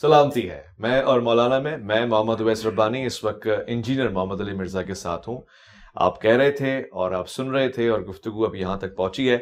सलामती है मैं और मौलाना में मैं मोहम्मद अवैस रब्बानी इस वक्त इंजीनियर मोहम्मद अली मिर्ज़ा के साथ हूँ आप कह रहे थे और आप सुन रहे थे और गुफ्तु अब यहाँ तक पहुँची है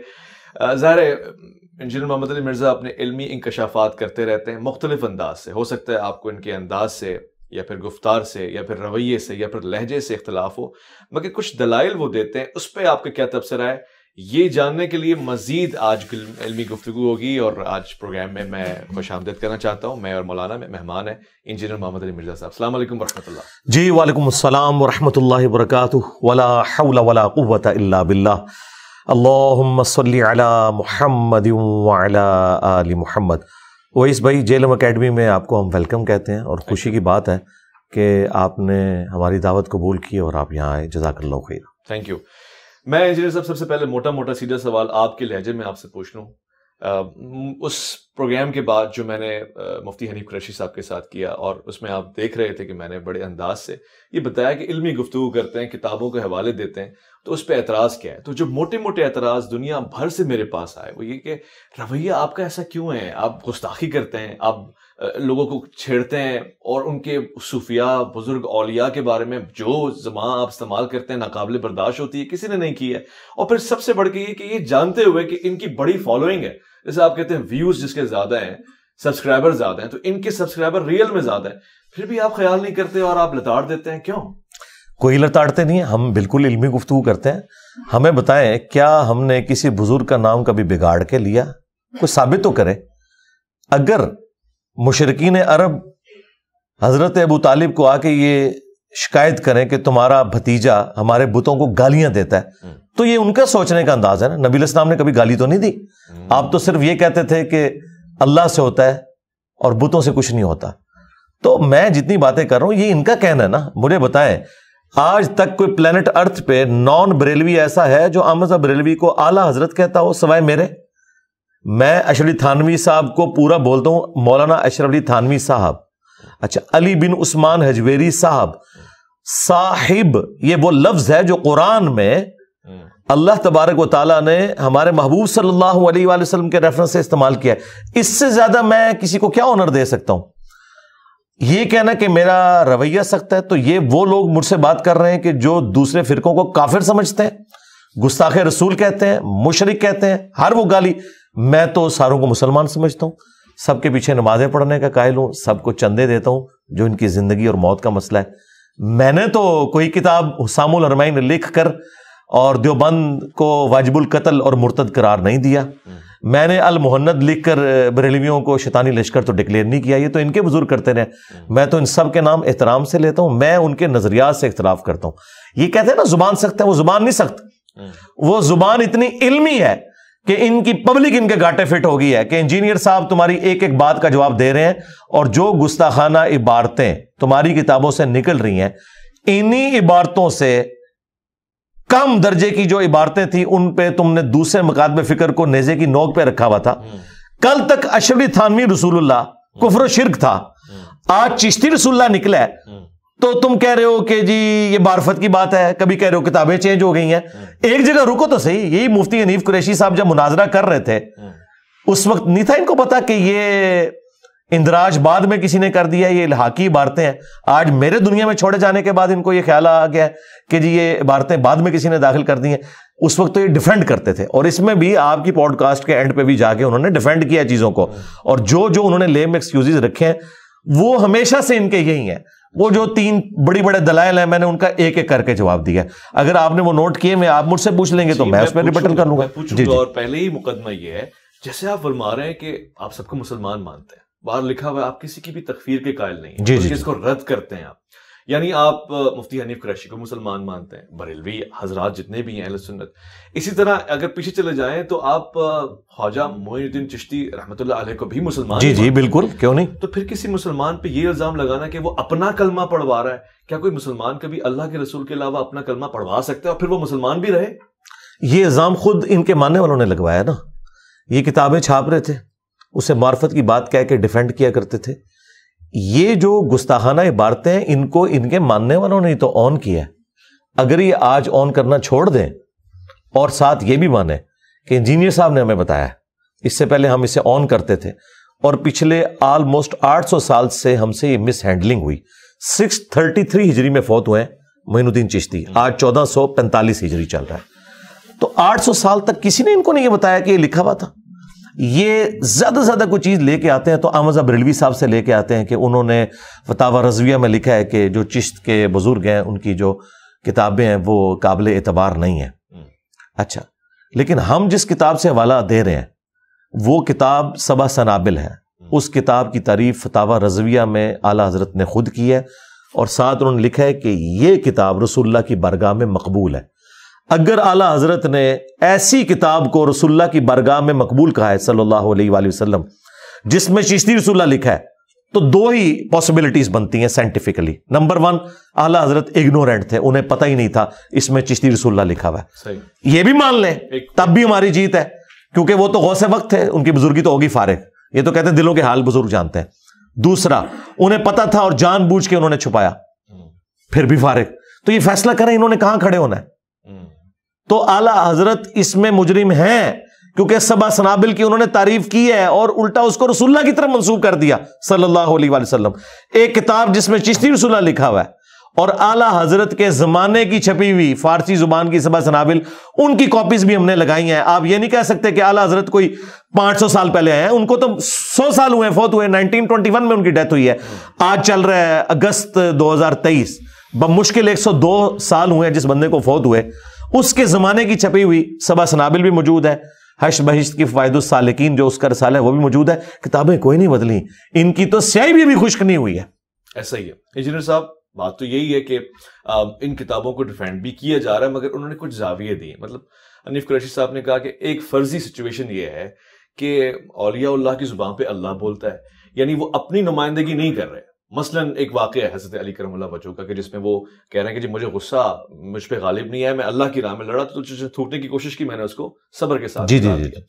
ज़ाहिर इंजीनियर मोहम्मद अली मिर्ज़ा अपने इलमी इंकशाफात करते रहते हैं मुख्तलिफ अंदाज से हो सकता है आपको इनके अंदाज से या फिर गुफ्तार से या फिर रवैये से या फिर लहजे से इख्तलाफ हो मगर कुछ दलाइल वो देते हैं उस पर आपका क्या तबसरा है ये जानने के लिए मजीद आज इलमी गुफ्तु होगी और आज प्रोग्राम में मैं खुश आमदेद करना चाहता हूँ मैं और मौलाना में मेहमान है इंजीनियर मोहम्मद अली मिर्जा साहब अल्लाम वरहमल जी वालेकुम अस्सलाम वरहमतुल्लाह वबरकातु वला हौला वला कुव्वत इल्ला बिल्लाह अल्लाहुम्म भाई जेलम अकेडमी में आपको हम वेलकम कहते हैं और खुशी की बात है कि आपने हमारी दावत कबूल की और आप यहाँ आए जजाकल्ला खैर थैंक यू मैं इंजीनियर साहब सबसे पहले मोटा मोटा सीधा सवाल आपके लहजे में आपसे पूछ लूँ उस प्रोग्राम के बाद जो मैंने मुफ्ती हनीफ कुरैशी साहब के साथ किया और उसमें आप देख रहे थे कि मैंने बड़े अंदाज से ये बताया कि इलमी गुफ्तु करते हैं किताबों के हवाले देते हैं तो उस पर एतराज़ क्या है तो जो मोटे मोटे एतराज़ दुनिया भर से मेरे पास आए वो ये कि रवैया आपका ऐसा क्यों है आप गुस्ताखी करते हैं आप लोगों को छेड़ते हैं और उनके सूफिया बुजुर्ग अलिया के बारे में जो जमा आप इस्तेमाल करते हैं नाकबले बर्दाश्त होती है किसी ने नहीं की है और फिर सबसे बढ़ के ये कि ये जानते हुए कि इनकी बड़ी फॉलोइंग है जैसे आप कहते हैं व्यूज जिसके ज्यादा हैं सब्सक्राइबर ज्यादा हैं तो इनके सब्सक्राइबर रियल में ज्यादा है फिर भी आप ख्याल नहीं करते और आप लताड़ देते हैं क्यों कोई लताड़ते नहीं है हम बिल्कुल इलमी गुफ्तु करते हैं हमें बताएं क्या हमने किसी बुजुर्ग का नाम कभी बिगाड़ के लिया कुछ साबित तो करें अगर मुशरकिन अरब हज़रत अबू तालिब को आके ये शिकायत करें कि तुम्हारा भतीजा हमारे बुतों को गालियां देता है हम्म। तो ये उनका सोचने का अंदाज है ना नबी इस्लाम ने कभी गाली तो नहीं दी हम्म। आप तो सिर्फ ये कहते थे कि अल्लाह से होता है और बुतों से कुछ नहीं होता तो मैं जितनी बातें कर रहा हूं ये इनका कहना है ना मुझे बताएं आज तक कोई प्लेनेट अर्थ पे नॉन बरेलवी ऐसा है जो अहमद बरेलवी को आला हजरत कहता हो सवाए मेरे मैं अशरली अली थानवी साहब को पूरा बोलता हूँ मौलाना अशरफ अली थानवी साहब अच्छा अली बिन उस्मान हजवेरी साहब साहिब ये वो लफ्ज है जो कुरान में अल्लाह तबारक व ने हमारे महबूब सल्लल्लाहु अलैहि वसल्लम के रेफरेंस से इस्तेमाल किया इससे ज्यादा मैं किसी को क्या ऑनर दे सकता हूं ये कहना कि मेरा रवैया सख्त है तो ये वो लोग मुझसे बात कर रहे हैं कि जो दूसरे फिरकों को काफिर समझते हैं गुस्ताखे रसूल कहते हैं मुशरक कहते हैं हर वो गाली मैं तो सारों को मुसलमान समझता हूँ सबके पीछे नमाजें पढ़ने का कायल हूँ सबको चंदे देता हूँ जो इनकी ज़िंदगी और मौत का मसला है मैंने तो कोई किताब हुसामुल अरमाई लिख कर और देवबंद को वाजिबुल कत्ल और मुर्तद करार नहीं दिया मैंने अल मोहन्नद लिख कर बरेलवियों को शैतानी लश्कर तो डिक्लेयर नहीं किया ये तो इनके बुजुर्ग करते रहे मैं तो इन सब के नाम एहतराम से लेता हूँ मैं उनके नज़रियात से इख्तलाफ करता हूँ ये कहते हैं ना जुबान सख्त है वो जुबान नहीं सख्त वो जुबान इतनी इलमी है कि इनकी पब्लिक इनके घाटे फिट होगी है कि इंजीनियर साहब तुम्हारी एक एक बात का जवाब दे रहे हैं और जो गुस्ताखाना इबारतें तुम्हारी किताबों से निकल रही हैं इन्हीं इबारतों से कम दर्जे की जो इबारतें थी उन पे तुमने दूसरे मकादमे फिक्र को नेजे की नोक पे रखा हुआ था हम्म। कल तक अशरफ थानवी रसूलुल्लाह कुफर शिरक था हम्म। आज चिश्ती रसुल्ला निकला तो तुम कह रहे हो कि जी ये मार्फत की बात है कभी कह रहे हो किताबें चेंज हो गई हैं हाँ। एक जगह रुको तो सही यही मुफ्ती अनीफ कुरैशी साहब जब मुनाजरा कर रहे थे हाँ। उस वक्त नहीं था इनको पता कि ये इंदराज बाद में किसी ने कर दिया ये इलाहाकी इबारतें हैं आज मेरे दुनिया में छोड़े जाने के बाद इनको ये ख्याल आ गया कि जी ये इबारतें बाद में किसी ने दाखिल कर दी हैं उस वक्त तो ये डिफेंड करते थे और इसमें भी आपकी पॉडकास्ट के एंड पे भी जाके उन्होंने डिफेंड किया चीज़ों को और जो जो उन्होंने लेम एक्सक्यूजेज रखे हैं वो हमेशा से इनके यही हैं वो जो तीन बड़ी बड़े दलाल है मैंने उनका एक एक करके जवाब दिया अगर आपने वो नोट किए मैं आप मुझसे पूछ लेंगे तो मैं, उस पर रिबटल कर लूंगा और पहले ही मुकदमा ये है जैसे आप फरमा रहे हैं कि आप सबको मुसलमान मानते हैं बाहर लिखा हुआ आप किसी की भी तकफीर के कायल नहीं जी, जी, इसको रद्द करते हैं आप यानी आप मुफ्ती हनीफ क्रैशी को मुसलमान मानते हैं बरेलवी हजरात जितने भी हैं सुन्नत इसी तरह अगर पीछे चले जाएं तो आप ख्वाजा मोहिद्दीन चिश्ती रहमत को भी मुसलमान जी जी बिल्कुल क्यों नहीं तो फिर किसी मुसलमान पर यह इल्ज़ाम लगाना कि वो अपना कलमा पढ़वा रहा है क्या कोई मुसलमान कभी अल्लाह के रसूल के अलावा अपना कलमा पढ़वा सकता है और फिर वो मुसलमान भी रहे ये इल्ज़ाम खुद इनके मानने वालों ने लगवाया ना ये किताबें छाप रहे थे उसे मार्फत की बात कह के डिफेंड किया करते थे ये जो गुस्ताहाना इबारते हैं इनको इनके मानने वालों ने तो ऑन किया है अगर ये आज ऑन करना छोड़ दें और साथ ये भी माने कि इंजीनियर साहब ने हमें बताया इससे पहले हम इसे ऑन करते थे और पिछले ऑलमोस्ट 800 साल से हमसे ये मिस हैंडलिंग हुई 633 हिजरी में फौत हुए मोइनुद्दीन चिश्ती आज 1445 हिजरी चल रहा है तो 800 साल तक किसी ने इनको नहीं बताया कि ये लिखा हुआ था ये ज़्यादा से ज़्यादा कोई चीज़ लेके आते हैं तो अब बरेलवी साहब से लेके आते हैं कि उन्होंने फतावा रजविया में लिखा है कि जो चिश्त के बुज़ुर्ग हैं उनकी जो किताबें हैं वो काबिल एतबार नहीं है अच्छा लेकिन हम जिस किताब से हवाला दे रहे हैं वो किताब सबा सनाबिल है उस किताब की तारीफ फतावा रजविया में आला हजरत ने खुद की है और साथ उन्होंने लिखा है कि ये किताब रसुल्ला की बरगाह में मकबूल है अगर आला हजरत ने ऐसी किताब को रसुल्ला की बरगाह में मकबूल कहा है सल्लल्लाहु अलैहि वसल्लम जिसमें चिश्ती रसुल्ला लिखा है तो दो ही पॉसिबिलिटीज बनती हैं साइंटिफिकली नंबर वन आला हजरत इग्नोरेंट थे उन्हें पता ही नहीं था इसमें चिश्ती रसुल्ला लिखा हुआ है यह भी मान लें तब भी हमारी जीत है क्योंकि वो तो गौसे वक्त थे उनकी बुजुर्गी तो होगी फारे ये तो कहते हैं दिलों के हाल बुजुर्ग जानते हैं दूसरा उन्हें पता था और जानबूझ के उन्होंने छुपाया फिर भी फारे तो ये फैसला करें इन्होंने कहां खड़े होना है तो आला हजरत इसमें मुजरिम हैं क्योंकि सबा सनाबिल की उन्होंने तारीफ की है और उल्टा उसको रसुल्ला की तरफ मंसूब कर दिया सल्लल्लाहु अलैहि वसल्लम एक किताब जिसमें चिश्ती रसुल्ला लिखा हुआ है और आला हजरत के जमाने की छपी हुई फारसी जुबान की सबा सनाबिल उनकी कॉपीज भी हमने लगाई हैं आप ये नहीं कह सकते कि आला हजरत कोई पांच सौ साल पहले आए उनको तो सौ साल हुए फौत हुए नाइनटीन ट्वेंटी वन में उनकी डेथ हुई है आज चल रहा है अगस्त दो हजार 2023 बमुश्किल दो साल हुए जिस बंदे को फौत हुए उसके ज़माने की छपी हुई सबा सनाबिल भी मौजूद है हश बहिश्त की फ़ायदालकिन जो उसका रसाल है वो भी मौजूद है किताबें कोई नहीं बदली इनकी तो स्याही भी अभी खुश्क नहीं हुई है ऐसा ही है इंजीनियर साहब बात तो यही है कि इन किताबों को डिफेंड भी किया जा रहा है मगर उन्होंने कुछ जाविये दिए मतलब अनिफ कुरैशी साहब ने कहा कि एक फर्जी सिचुएशन ये है कि अलिया की ज़ुबान पर अल्लाह बोलता है यानी वो अपनी नुमाइंदगी नहीं कर रहे मसलन एक वाक़ है हज़रत अली करम वजू का कि जिसमें वो कह रहे हैं कि जी मुझे गुस्सा मुझ पर गालिब नहीं है मैं अल्लाह की राह में लड़ा तो थूटने की कोशिश की मैंने उसको सबर के साथ जी जी जी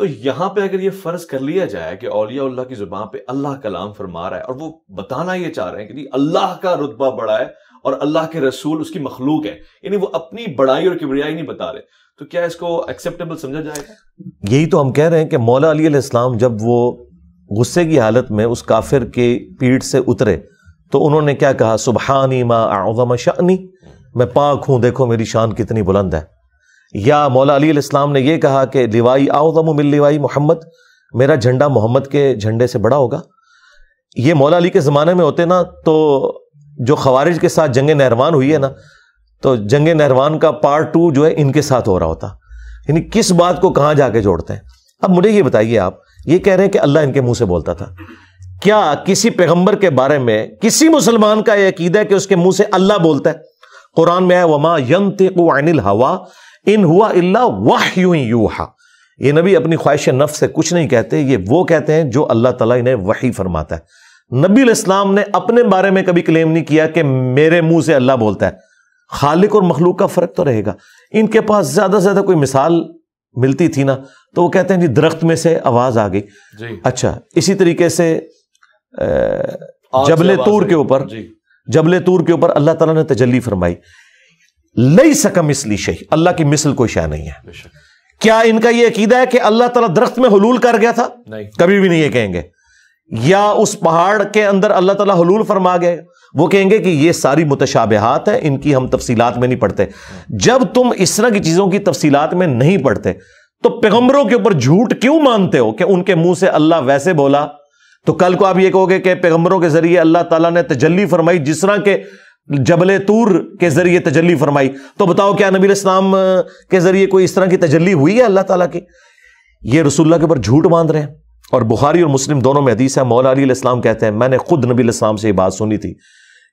तो यहाँ पे अगर ये फ़र्ज़ कर लिया जाए कि अलिया की ज़ुबान पे अल्लाह कलाम फरमा रहा है और वो बताना ये चाह रहे हैं कि अल्लाह का रुतबा बड़ा है और अल्लाह के रसूल उसकी मखलूक है यानी वो अपनी बड़ाई और किबड़ियाई नहीं बता रहे तो क्या इसको एक्सेप्टेबल समझा जाएगा यही तो हम कह रहे हैं कि मौला अली इस्लाम जब वो गुस्से की हालत में उस काफिर के पीठ से उतरे तो उन्होंने क्या कहा सुबहानी माँ आउज़म शानी मैं पाक हूं देखो मेरी शान कितनी बुलंद है या मौला अली इस्लाम ने यह कहा कि लिवाई आउज़म मिल लिवाई मोहम्मद मेरा झंडा मोहम्मद के झंडे से बड़ा होगा ये मौला अली के ज़माने में होते ना तो जो खवारिज के साथ जंग नहरवान हुई है ना तो जंग नहरवान का पार्ट टू जो है इनके साथ हो रहा होता यानी किस बात को कहाँ जाके जोड़ते हैं अब मुझे ये बताइए आप ये कह रहे हैं कि अल्लाह इनके मुंह से बोलता था क्या किसी पैगंबर के बारे में किसी मुसलमान का यह अकीदा है कि उसके मुंह से अल्लाह बोलता है कुरान में आया वमा हवा इन हुआ इल्ला वाह ये नबी अपनी ख्वाहिश नफ से कुछ नहीं कहते ये वो कहते हैं जो अल्लाह तला इन्हें वही फरमाता है नबी इस्लाम ने अपने बारे में कभी क्लेम नहीं किया कि मेरे मुंह से अल्लाह बोलता है खालिक और मखलूक का फर्क तो रहेगा इनके पास ज्यादा से ज्यादा कोई मिसाल मिलती थी ना तो वो कहते हैं जी दरख्त में से आवाज आ गई अच्छा इसी तरीके से जबले तूर के ऊपर जबले तूर के ऊपर अल्लाह तला ने तजल्ली फरमाई लई सकम इसली शही अल्लाह की मिसल कोई शाह नहीं है क्या इनका यह अकीदा है कि अल्लाह तला दरख्त में हलूल कर गया था नहीं कभी भी नहीं ये कहेंगे या उस पहाड़ के अंदर अल्लाह तला हलूल फरमा गए वो कहेंगे कि ये सारी मुतशाबहत है इनकी हम तफसीलात में नहीं पढ़ते जब तुम इस तरह की चीज़ों की तफसीलात में नहीं पढ़ते तो पैगंबरों के ऊपर झूठ क्यों मानते हो कि उनके मुंह से अल्लाह वैसे बोला तो कल को आप ये कहोगे कि पैगम्बरों के जरिए अल्लाह ताला ने तजल्ली फरमाई जिस तरह के जबले तूर के जरिए तजल्ली फरमाई तो बताओ क्या नबी इस्लाम के जरिए कोई इस तरह की तजल्ली हुई है अल्लाह तला की ये रसुल्ला के ऊपर झूठ बांध रहे हैं और बुखारी और मुस्लिम दोनों में हदीस है मौला अली इस्लाम कहते हैं मैंने खुद नबी इस्लाम से ये बात सुनी थी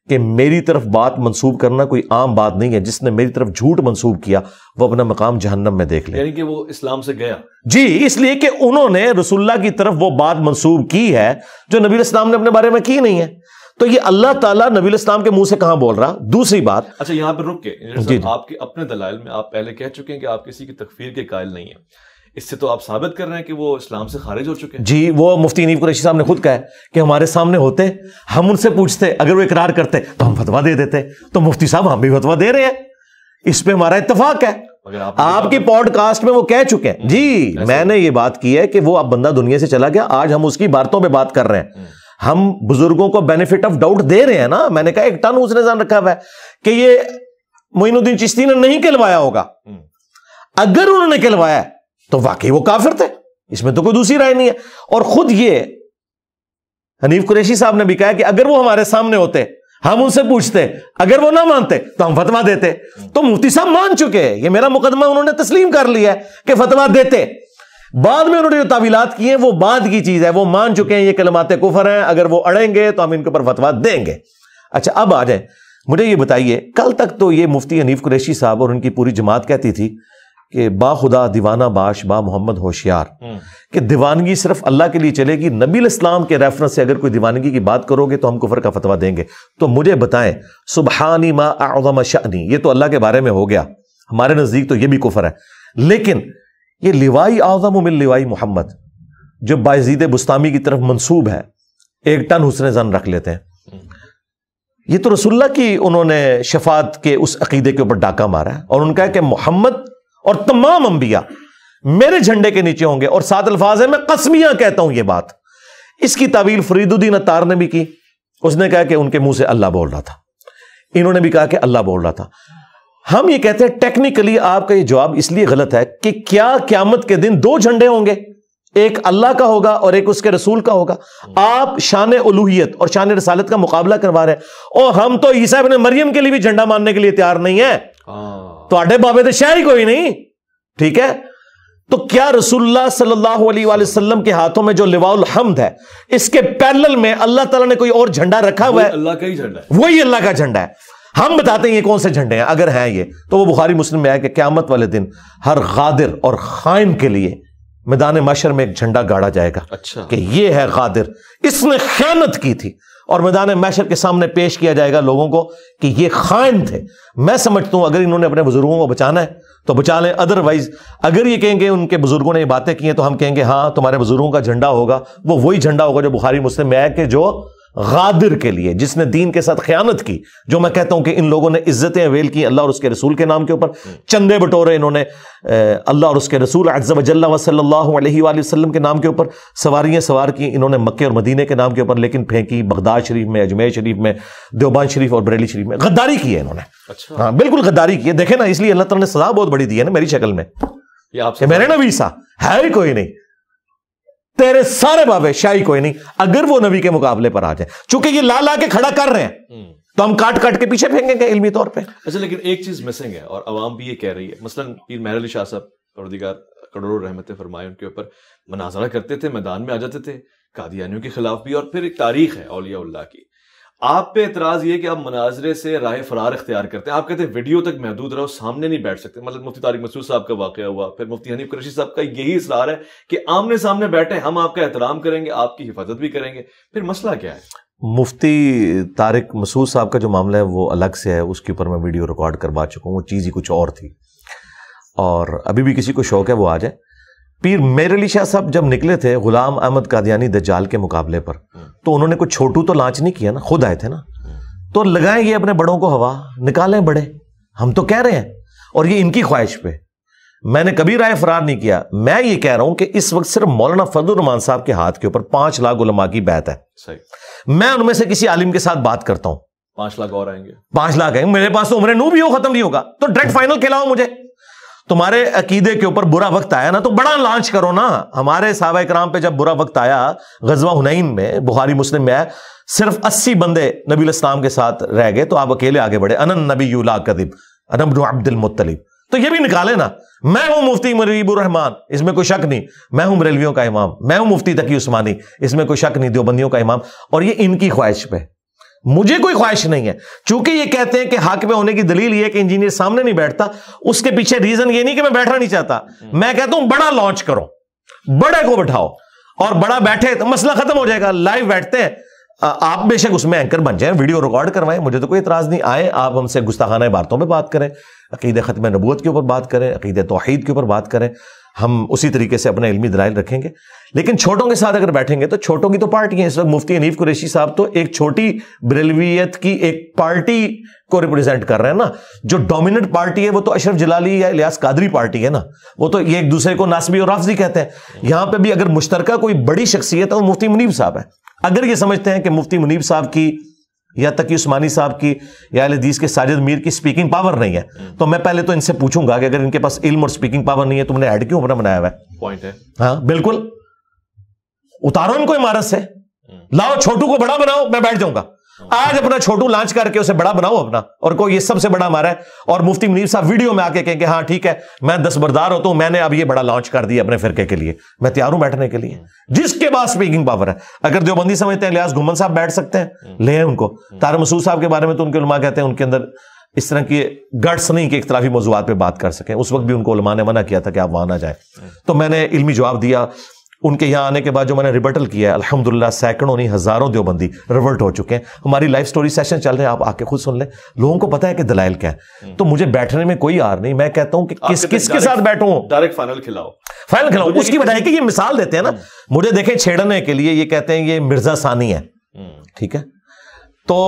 कि मेरी तरफ बात मंसूब करना कोई आम बात नहीं है जिसने मेरी तरफ झूठ मंसूब किया वो अपना मकाम जहन्नम में देख लिया कि वो इस्लाम से गया जी इसलिए कि उन्होंने रसुल्ला की तरफ वो बात मंसूब की है जो नबी इस्लाम ने अपने बारे में की नहीं है तो ये अल्लाह ताला नबी इस्लाम के मुंह से कहां बोल रहा दूसरी बात अच्छा यहां पर रुक के आपके अपने दलाल में आप पहले कह चुके हैं कि आप किसी की तकफीर के कायल नहीं है इससे तो आप साबित कर रहे हैं कि वो इस्लाम से खारिज हो चुके हैं जी वो मुफ्ती नीब कुरैशी साहब ने खुद कहा है कि हमारे सामने होते हम उनसे पूछते अगर वो इकरार करते तो हम फतवा दे देते तो मुफ्ती साहब हम भी फतवा दे रहे हैं इस पर हमारा इतफाक है आप पॉडकास्ट तो। में वो कह चुके हैं जी हम्म, मैंने ये बात की है कि वो अब बंदा दुनिया से चला गया आज हम उसकी बातों पर बात कर रहे हैं हम्म। हम बुजुर्गों को बेनिफिट ऑफ डाउट दे रहे हैं ना मैंने कहा एक टन उसने जान रखा हुआ है कि ये मोइनुद्दीन चिश्ती ने नहीं कहलवाया होगा हम्म। अगर उन्होंने कहलवाया तो वाकई वो काफिर थे इसमें तो कोई दूसरी राय नहीं है और खुद ये हनीफ कुरैशी साहब ने भी कहा कि अगर वो हमारे सामने होते हम उनसे पूछते अगर वो ना मानते तो हम फतवा देते तो मुफ्ती साहब मान चुके हैं ये मेरा मुकदमा उन्होंने तस्लीम कर लिया है कि फतवा देते बाद में उन्होंने जो तावीलात किए हैं वो बाद की चीज है वो मान चुके हैं ये कलमाते कुफर हैं अगर वो अड़ेंगे तो हम इनके ऊपर फतवा देंगे अच्छा अब आ जाए मुझे ये बताइए कल तक तो ये मुफ्ती हनीफ कुरैशी साहब और उनकी पूरी जमात कहती थी कि बाखुदा दीवाना बाश बा मोहम्मद होशियार हम्म। कि दीवानगी सिर्फ अल्लाह के लिए चलेगी नबी इस्लाम के रेफरेंस से अगर कोई दीवानगी की बात करोगे तो हम कुफर का फतवा देंगे तो मुझे बताएं सुबहानी मा आदम शनी ये तो अल्लाह के बारे में हो गया हमारे नज़दीक तो ये भी कुफर है लेकिन ये लिवाई आजम मिल लिवाई मोहम्मद जो बाजीद बुस्तामी की तरफ मनसूब है एक टन हुसन जन रख लेते हैं ये तो रसुल्ला की उन्होंने शफात के उस अकीदे के ऊपर डाका मारा है और उनका है कि मोहम्मद और तमाम अंबिया मेरे झंडे के नीचे होंगे और सात अल्फाज है मैं कसमिया कहता हूं यह बात इसकी तावील फरीदुद्दीन अतार ने भी की उसने कहा कि उनके मुंह से अल्लाह बोल रहा था इन्होंने भी कहा कि अल्लाह बोल रहा था हम ये कहते हैं टेक्निकली आपका ये जवाब इसलिए गलत है कि क्या क्यामत के दिन दो झंडे होंगे एक अल्लाह का होगा और एक उसके रसूल का होगा आप शान उलूहियत और शान रसालत का मुकाबला करवा रहे हैं और हम तो ईसा ने मरियम के लिए भी झंडा मानने के लिए तैयार नहीं है ਤੁਹਾਡੇ ਬਾਬੇ ਤੇ ਸ਼ਾਇਰ ਹੀ नहीं ठीक है तो क्या रसुल्ला सल्लल्लाहु के हाथों में जो लिवाउल हमद है इसके पैरेलल में अल्लाह ताला ने कोई और झंडा रखा हुआ है अल्लाह का ही झंडा है वही अल्लाह का झंडा है हम बताते हैं ये कौन से झंडे हैं अगर हैं ये तो वो बुखारी मुस्लिम में आया कि क्यामत वाले दिन हर गादिर और खाइन के लिए मैदान मशर में एक झंडा गाड़ा जाएगा अच्छा कि ये है गादिर इसने ख्यानत की थी और मैदान मैशर के सामने पेश किया जाएगा लोगों को कि ये खाइन थे मैं समझता हूं अगर इन्होंने अपने बुजुर्गों को बचाना है तो बचा लें अदरवाइज अगर ये कहेंगे उनके बुजुर्गों ने ये बातें की हैं तो हम कहेंगे हाँ तुम्हारे बुजुर्गों का झंडा होगा वो वही झंडा होगा जो बुखारी मुस्लिम मैक है कि जो गादिर के लिए जिसने दीन के साथ खयानत की जो मैं कहता हूं कि इन लोगों ने इज्जतें अवेल की अल्लाह और उसके रसूल के नाम के ऊपर चंदे बटोरे इन्होंने अल्लाह और उसके रसूल अज्जबल्ला वसल्लम के नाम के ऊपर सवारियां सवार की इन्होंने मक्के और मदीने के नाम के ऊपर लेकिन फेंकी बगदाद शरीफ में अजमेर शरीफ में देवबान शरीफ और बरेली शरीफ में गद्दारी की है इन्होंने अच्छा। हाँ बिल्कुल गद्दारी की है देखे ना इसलिए अल्लाह तला ने सजा बहुत बड़ी दी है ना मेरी शक्ल में आपसे मैंने ना वीसा है ही कोई नहीं तेरे सारे बाबे शाही कोई नहीं अगर वो नबी के मुकाबले पर आ जाए चूंकि ये ला ला के खड़ा कर रहे हैं हम्म। तो हम काट काट के पीछे फेंकेंगे इलमी तौर पे अच्छा लेकिन एक चीज मिसिंग है और आवाम भी ये कह रही है मसलन पीर मेहर अली शाह साहब करोड़ों रहमत फरमाए उनके ऊपर मनाजरा करते थे मैदान में आ जाते थे कादियानियों के खिलाफ भी और फिर एक तारीख है औलिया की आप पे एतराज ये कि आप मनाजरे से राय फरार अख्तियार करते हैं आप कहते हैं वीडियो तक महदूद रहो सामने नहीं बैठ सकते मतलब मुफ्ती तारिक मसूद साहब का वाक़ हुआ फिर मुफ्ती हनीफ कुरैशी साहब का यही इसरार है कि आमने सामने बैठे हम आपका एहतराम करेंगे आपकी हिफाजत भी करेंगे फिर मसला क्या है मुफ्ती तारिक मसूद साहब का जो मामला है वो अलग से है उसके ऊपर मैं वीडियो रिकॉर्ड करवा चुका हूँ वो चीज़ ही कुछ और थी और अभी भी किसी को शौक है वो आ जाए पीर अली शाह साहब जब निकले थे गुलाम अहमद कादियानी दजाल के मुकाबले पर तो उन्होंने कुछ छोटू तो लांच नहीं किया ना खुद आए थे ना तो लगाए ये अपने बड़ों को हवा निकालें बड़े हम तो कह रहे हैं और ये इनकी ख्वाहिश पे मैंने कभी राय फरार नहीं किया मैं ये कह रहा हूं कि इस वक्त सिर्फ मौलाना फजलरहमान साहब के हाथ के ऊपर पांच लाख उलमा की बैत है सही मैं उनमें से किसी आलिम के साथ बात करता हूं पांच लाख और आएंगे पांच लाख आएंगे मेरे पास तो उम्र नू भी हो खत्म नहीं होगा तो डायरेक्ट फाइनल खिलाओ मुझे तुम्हारे अकीदे के ऊपर बुरा वक्त आया ना तो बड़ा लॉन्च करो ना हमारे साहब कराम पे जब बुरा वक्त आया गजवा हुनैन में बुहारी मुस्लिम में आया सिर्फ अस्सी बंदे नबी इस्लाम के साथ रह गए तो आप अकेले आगे बढ़े अनन नबी यूला कदीब अनब अब्दुल मुतलिब तो ये भी निकाले ना मैं हूं मुफ्ती मरीबुररहमान इसमें कोई शक नहीं मैं हूं बरेलवियों का इमाम मैं हूं मुफ्ती तकी उस्मानी इसमें कोई शक नहीं देवबंदियों का इमाम और ये इनकी ख्वाहिश पे मुझे कोई ख्वाहिश नहीं है चूंकि ये कहते हैं कि हक में होने की दलील ये कि इंजीनियर सामने नहीं बैठता उसके पीछे रीजन ये नहीं कि मैं बैठना नहीं चाहता हम्म। मैं कहता हूं बड़ा लॉन्च करो बड़े को बैठाओ और बड़ा बैठे तो मसला खत्म हो जाएगा लाइव बैठते हैं आप बेशक उसमें एंकर बन जाए वीडियो रिकॉर्ड करवाएं मुझे तो कोई इतराज नहीं आए आप हमसे गुस्ताखाना बातों पर बात करें अकीद ख़त्म नबूत के ऊपर बात करें अकीद तोहहीद के ऊपर बात करें हम उसी तरीके से अपना इलमी दलाइल रखेंगे लेकिन छोटों के साथ अगर बैठेंगे तो छोटों की तो पार्टी है इस वक्त मुफ्ती अनीफ कुरेशी साहब तो एक छोटी बरेलवियत की एक पार्टी को रिप्रेजेंट कर रहे हैं ना जो डोमिनेंट पार्टी है वो तो अशरफ जलाली या इलियास कादरी पार्टी है ना वो तो ये एक दूसरे को नासमी और राफजी कहते हैं यहां पर भी अगर मुश्तरका कोई बड़ी शख्सियत है वो मुफ्ती मुनीफ साहब है अगर ये समझते हैं कि मुफ्ती मुनीब साहब की या तक उस्मानी साहब की या हदीस के साजिद मीर की स्पीकिंग पावर नहीं है हम्म। तो मैं पहले तो इनसे पूछूंगा कि अगर इनके पास इल्म और स्पीकिंग पावर नहीं है तो मैंने ऐड क्यों अपना बनाया हुआ है पॉइंट है हाँ बिल्कुल उतारो इनको इमारत से हम्म। लाओ छोटू को बड़ा बनाओ मैं बैठ जाऊंगा आज अपना छोटू लॉन्च करके उसे बड़ा बनाओ अपना और को ये सबसे बड़ा हमारा है और मुफ्ती मुनीर साहब वीडियो में आके कहेंगे हाँ ठीक है मैं दसबरदार होता हूं मैंने अब ये बड़ा लॉन्च कर दिया अपने फिरके के लिए मैं तैयार हूं बैठने के लिए जिसके पास स्पीकिंग पावर है अगर देवबंदी समझते हैं लिहाज घुमन साहब बैठ सकते हैं हम्म। ले उनको तार मसूद साहब के बारे में तो उनके उलमा कहते हैं उनके अंदर इस तरह की गट्स नहीं कि तरफी मौजूद पर बात कर सकें उस वक्त भी उनको उलमा ने मना किया था कि आप वहां ना जाए हम्म। तो मैंने इलमी जवाब दिया उनके यहाँ आने के बाद जो मैंने रिबर्टल किया है अलहमदिल्ला सैकड़ों नहीं हज़ारों देवबंदी रिवर्ट हो चुके हैं हमारी लाइफ स्टोरी सेशन चल रहे हैं आप आके खुद सुन लें लोगों को पता है कि दलाइल क्या है तो मुझे बैठने में कोई आर नहीं मैं कहता हूँ कि किस तो किस के साथ बैठूं डायरेक्ट फाइनल खिलाओ फाइनल खिलाओ उसकी बताए कि ये मिसाल देते हैं ना हम्म। मुझे देखें छेड़ने के लिए ये कहते हैं ये मिर्जा सानी है हम्म। ठीक है तो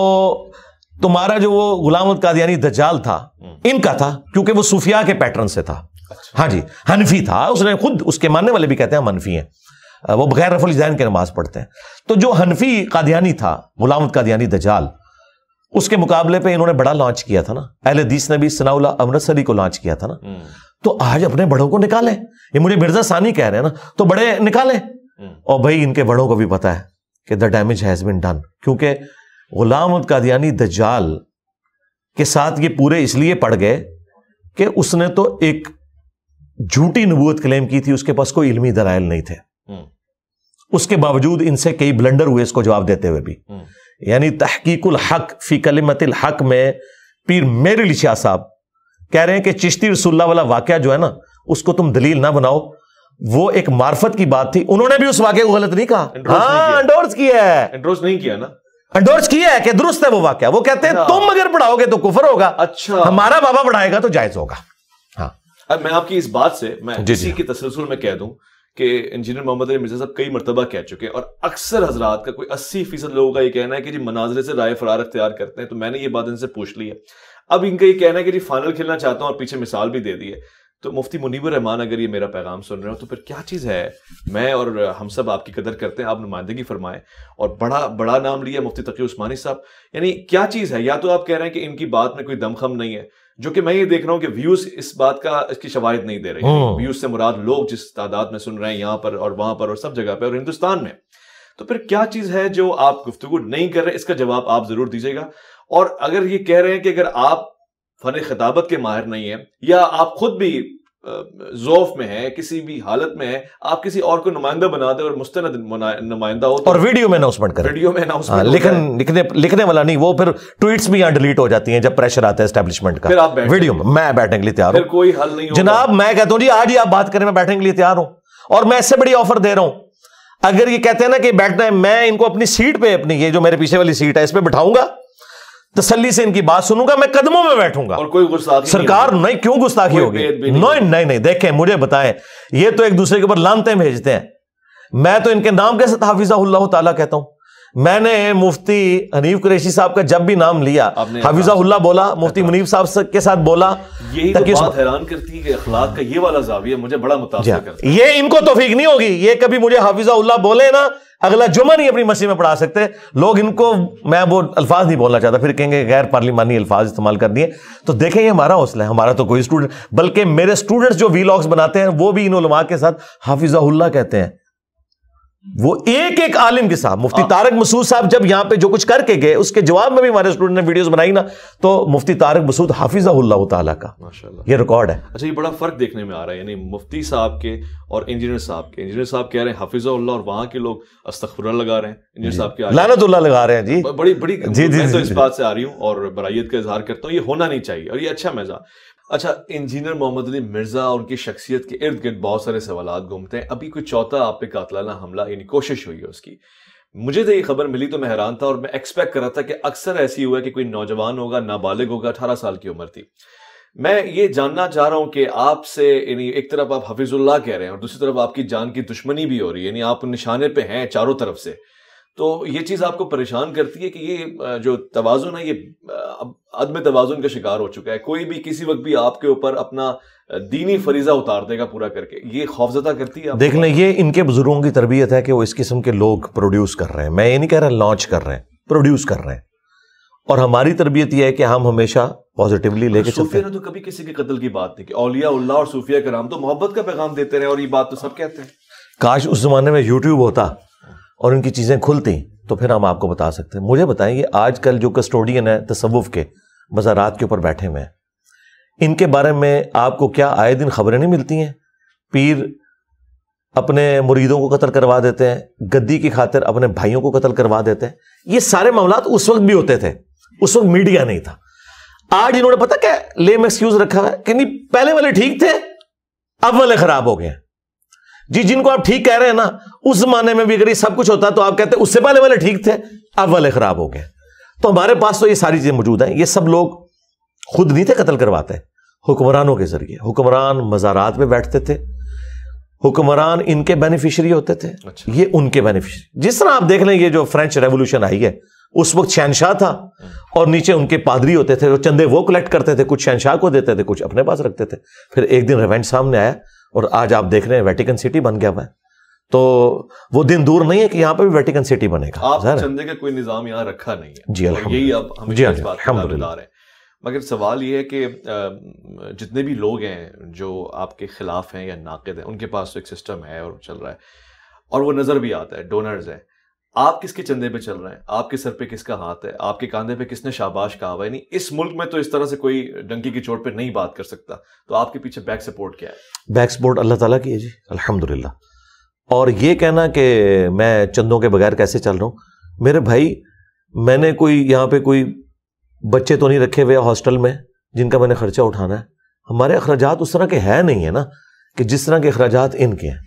तुम्हारा जो वो गुलाम कादियानी दजाल था हम्म। इनका था क्योंकि वो सूफिया के पैटर्न से था अच्छा। हाँ जी हनफी था उसने खुद उसके मानने वाले भी कहते हैं मनफी हैं वो बगैर रफुल जैन के नमाज पढ़ते हैं तो जो हनफी कादियानी था गुलामद कादियानी दजाल उसके मुकाबले पे इन्होंने बड़ा लॉन्च किया था ना अहले दीस ने भी सनाउला अमृतसरी को लॉन्च किया था ना हम्म। तो आज अपने बड़ों को निकालें ये मुझे मिर्जा सानी कह रहे हैं ना तो बड़े निकाले हम्म। और भाई इनके बड़ों को भी पता है कि the damage has been done क्योंकि गुलाम कादियानी दजाल के साथ ये पूरे इसलिए पड़ गए कि उसने तो एक झूठी नबूत क्लेम की थी उसके पास कोई इलमी दलाइल नहीं थे हम्म। उसके बावजूद इनसे कई ब्लंडर हुए इसको जवाब देते हुए भी हम्म। यानी तहकीकुल हक फी कलिमत हक में पीर मेरे लिशिया साहब कह रहे हैं कि चिश्ती रसुल्ला वाला वाक्य जो है ना उसको तुम दलील ना बनाओ वो एक मार्फत की बात थी उन्होंने भी उस वाक्य को गलत नहीं कहा एंडोर्स हाँ, किया है एंडोर्स नहीं किया ना एंडोर्स किया है कि दुरुस्त है वो वाक्य वो कहते हैं अच्छा। तुम अगर पढ़ाओगे तो कुफर होगा अच्छा हमारा बाबा पढ़ाएगा तो जायज होगा अब मैं आपकी इस बात से मैं इसी के तसलसल में कह दूं कि इंजीनियर मोहम्मद अली मिर्जा साहब कई मरतबा कह चुके हैं और अक्सर हजरात का कोई अस्सी फीसद लोगों का यह कहना है कि जी मनाजरे से राय फरार अख्तियार करते हैं तो मैंने ये बात इनसे पूछ ली है अब इनका यह कहना है कि जी फाइनल खेलना चाहता हूँ और पीछे मिसाल भी दे दी है तो मुफ्ती मुनीबर रहमान अगर ये मेरा पैगाम सुन रहे हो तो फिर क्या चीज़ है मैं और हम सब आपकी कदर करते हैं आप नुमाइंदगी फरमाएं और बड़ा बड़ा नाम लिया मुफ्ती तकी उस्मानी साहब यानी क्या चीज़ है या तो आप कह रहे हैं कि इनकी बात में कोई दमखम नहीं है जो कि मैं ये देख रहा हूँ कि व्यूज इस बात का इसकी शवायद नहीं दे रही व्यूज से मुराद लोग जिस तादाद में सुन रहे हैं यहां पर और वहां पर और सब जगह पर और हिंदुस्तान में तो फिर क्या चीज है जो आप गुफ्तगु नहीं कर रहे इसका जवाब आप जरूर दीजिएगा और अगर ये कह रहे हैं कि अगर आप फन खिताबत के माहिर नहीं है या आप खुद भी जोफ में है किसी भी हालत में है आप किसी और को नुमाइंदा बना दे और मुस्तंद नुमाइंदा हो तो और वीडियो में अनाउंसमेंट करें वीडियो में अनाउंसमेंट हाँ, लिखन लिखने लिखने वाला नहीं वो फिर ट्वीट्स भी यहां डिलीट हो जाती हैं जब प्रेशर आता है स्टैब्लिशमेंट का फिर आप वीडियो में मैं बैठने के लिए तैयार हूं कोई हल नहीं जनाब मैं कहता हूँ जी आज ही आप बात करें मैं बैठने के लिए तैयार हूं और मैं इससे बड़ी ऑफर दे रहा हूं अगर ये कहते हैं ना कि बैठना है मैं इनको अपनी सीट पे अपनी ये जो मेरे पीछे वाली सीट है इस पर बिठाऊंगा तसल्ली से इनकी बात सुनूंगा मैं कदमों में बैठूंगा और कोई गुस्ताखी सरकार नहीं, नहीं क्यों गुस्ताखी होगी नहीं नहीं, नहीं नहीं देखें मुझे बताएं ये तो एक दूसरे के ऊपर लानते भेजते हैं मैं तो इनके नाम के साथ हाफिजाउल्लाह ताला कहता हूं मैंने मुफ्ती हनीफ कुरैशी साहब का जब भी नाम लिया हाफिजाउल्ला बोला मुफ्ती मुनीब साहब के साथ बोला यही तो बात हैरान करती है कि अखलाक का ये वाला जाविया मुझे बड़ा मुताबिक हाँ। ये इनको तोफीक नहीं होगी ये कभी मुझे हाफिजाउल्ला बोले ना अगला जुमा नहीं अपनी मस्जिद में पढ़ा सकते लोग इनको मैं वो अल्फाज नहीं बोलना चाहता फिर कहेंगे गैर पार्लिमानी अल्फाज इस्तेमाल कर दिए तो देखें ये हमारा हौसला है हमारा तो कोई स्टूडेंट बल्कि मेरे स्टूडेंट्स जो वीलॉग्स बनाते हैं वो भी इन के साथ हाफिजाउल्ला कहते हैं वो एक एक आलिम के साथ मुफ्ती हाँ। तारक मसूद साहब जब यहां पे जो कुछ करके गए उसके जवाब में भी हमारे स्टूडेंट ने वीडियोस बनाई ना तो मुफ्ती तारक मसूद हाफिजा ताला का ये रिकॉर्ड है अच्छा ये बड़ा फर्क देखने में आ रहा है यानी मुफ्ती साहब के और इंजीनियर साहब के इंजीनियर साहब कह रहे हैं हाफिजाउल्ला और वहां के लोग अस्तखुरा लगा रहे हैं इंजीनियर साहब के लानतुल्ला लगा रहे हैं जी बड़ी बड़ी जी जी तो इस बात से आ रही हूँ और बराइत का इजहार करता हूँ ये होना नहीं चाहिए और ये अच्छा मजा अच्छा इंजीनियर मोहम्मद अली मिर्जा और उनकी शख्सियत के इर्द गिर्द बहुत सारे सवाल घूमते हैं अभी कोई चौथा आप पे कातलाना हमला यानी कोशिश हुई है उसकी मुझे तो ये खबर मिली तो मैं हैरान था और मैं एक्सपेक्ट कर रहा था कि अक्सर ऐसी हुआ कि कोई नौजवान होगा नाबालिग होगा अठारह साल की उम्र थी मैं ये जानना चाह रहा हूँ कि आपसे यानी एक तरफ आप हफीजुल्ला कह रहे हैं और दूसरी तरफ आपकी जान की दुश्मनी भी हो रही है यानी आप निशाने पे हैं चारों तरफ से तो ये चीज़ आपको परेशान करती है कि ये जो तोज़ुन है ये अदम तोज़ुन का शिकार हो चुका है कोई भी किसी वक्त भी आपके ऊपर अपना दीनी फरीजा उतार देगा पूरा करके ये खौफजदा करती है देख लें ये इनके बुजुर्गों की तरबियत है कि वो इस किस्म के लोग प्रोड्यूस कर रहे हैं मैं ये नहीं कह रहा लॉन्च कर रहे हैं प्रोड्यूस कर रहे हैं और हमारी तरबियत यह है कि हम हमेशा पॉजिटिवली लेके चलते हैं तो कभी किसी के कत्ल की बात नहीं की औलिया उल्ला और सूफिया कराम तो मोहब्बत का पैगाम देते रहे और ये बात तो सब कहते हैं काश उस जमाने में यूट्यूब होता और उनकी चीज़ें खुलती तो फिर हम आपको बता सकते हैं मुझे बताएं ये आजकल जो कस्टोडियन है तसवुफ के मज़ारात मतलब के ऊपर बैठे हुए हैं इनके बारे में आपको क्या आए दिन खबरें नहीं मिलती हैं पीर अपने मुरीदों को कत्ल करवा देते हैं गद्दी की खातिर अपने भाइयों को कत्ल करवा देते हैं ये सारे मामला उस वक्त भी होते थे उस वक्त मीडिया नहीं था आज इन्होंने पता क्या लेम एक्सक्यूज रखा है कि नहीं पहले वाले ठीक थे अब वाले खराब हो गए जी जिनको आप ठीक कह रहे हैं ना उस जमाने में भी अगर ये सब कुछ होता तो आप कहते उससे पहले वाले ठीक थे अब वाले खराब हो गए तो हमारे पास तो ये सारी चीजें मौजूद हैं ये सब लोग खुद नहीं थे कत्ल करवाते हुक्मरानों के जरिए हुक्मरान मज़ारात में बैठते थे हुक्मरान इनके बेनिफिशरी होते थे अच्छा। ये उनके बेनिफिशरी जिस तरह आप देख लें ये जो फ्रेंच रेवोल्यूशन आई है उस वक्त शहनशाह था और नीचे उनके पादरी होते थे जो चंदे वो कलेक्ट करते थे कुछ शहनशाह को देते थे कुछ अपने पास रखते थे फिर एक दिन रेवेंट सामने आया और आज आप देख रहे हैं वेटिकन सिटी बन गया हुआ है तो वो दिन दूर नहीं है कि यहाँ पे भी वेटिकन सिटी बनेगा आप चंदे का कोई निज़ाम यहाँ रखा नहीं है जी यही अब हम जी हाँ, इस रहे हैं मगर सवाल ये है कि जितने भी लोग हैं जो आपके खिलाफ हैं या नाकद हैं उनके पास तो एक सिस्टम है और चल रहा है और वो नज़र भी आता है डोनर्स हैं आप किसके चंदे पे चल रहे हैं आपके सर पे किसका हाथ है आपके कांधे पे किसने शाबाश कहा हुआ नहीं इस मुल्क में तो इस तरह से कोई डंकी की चोट पे नहीं बात कर सकता तो आपके पीछे बैक सपोर्ट क्या है बैक सपोर्ट अल्लाह ताला की है जी अल्हम्दुलिल्लाह और ये कहना कि मैं चंदों के बगैर कैसे चल रहा हूँ मेरे भाई मैंने कोई यहाँ पे कोई बच्चे तो नहीं रखे हुए हॉस्टल में जिनका मैंने खर्चा उठाना है हमारे अखराज उस तरह के है नहीं है ना कि जिस तरह के अखराज इनके हैं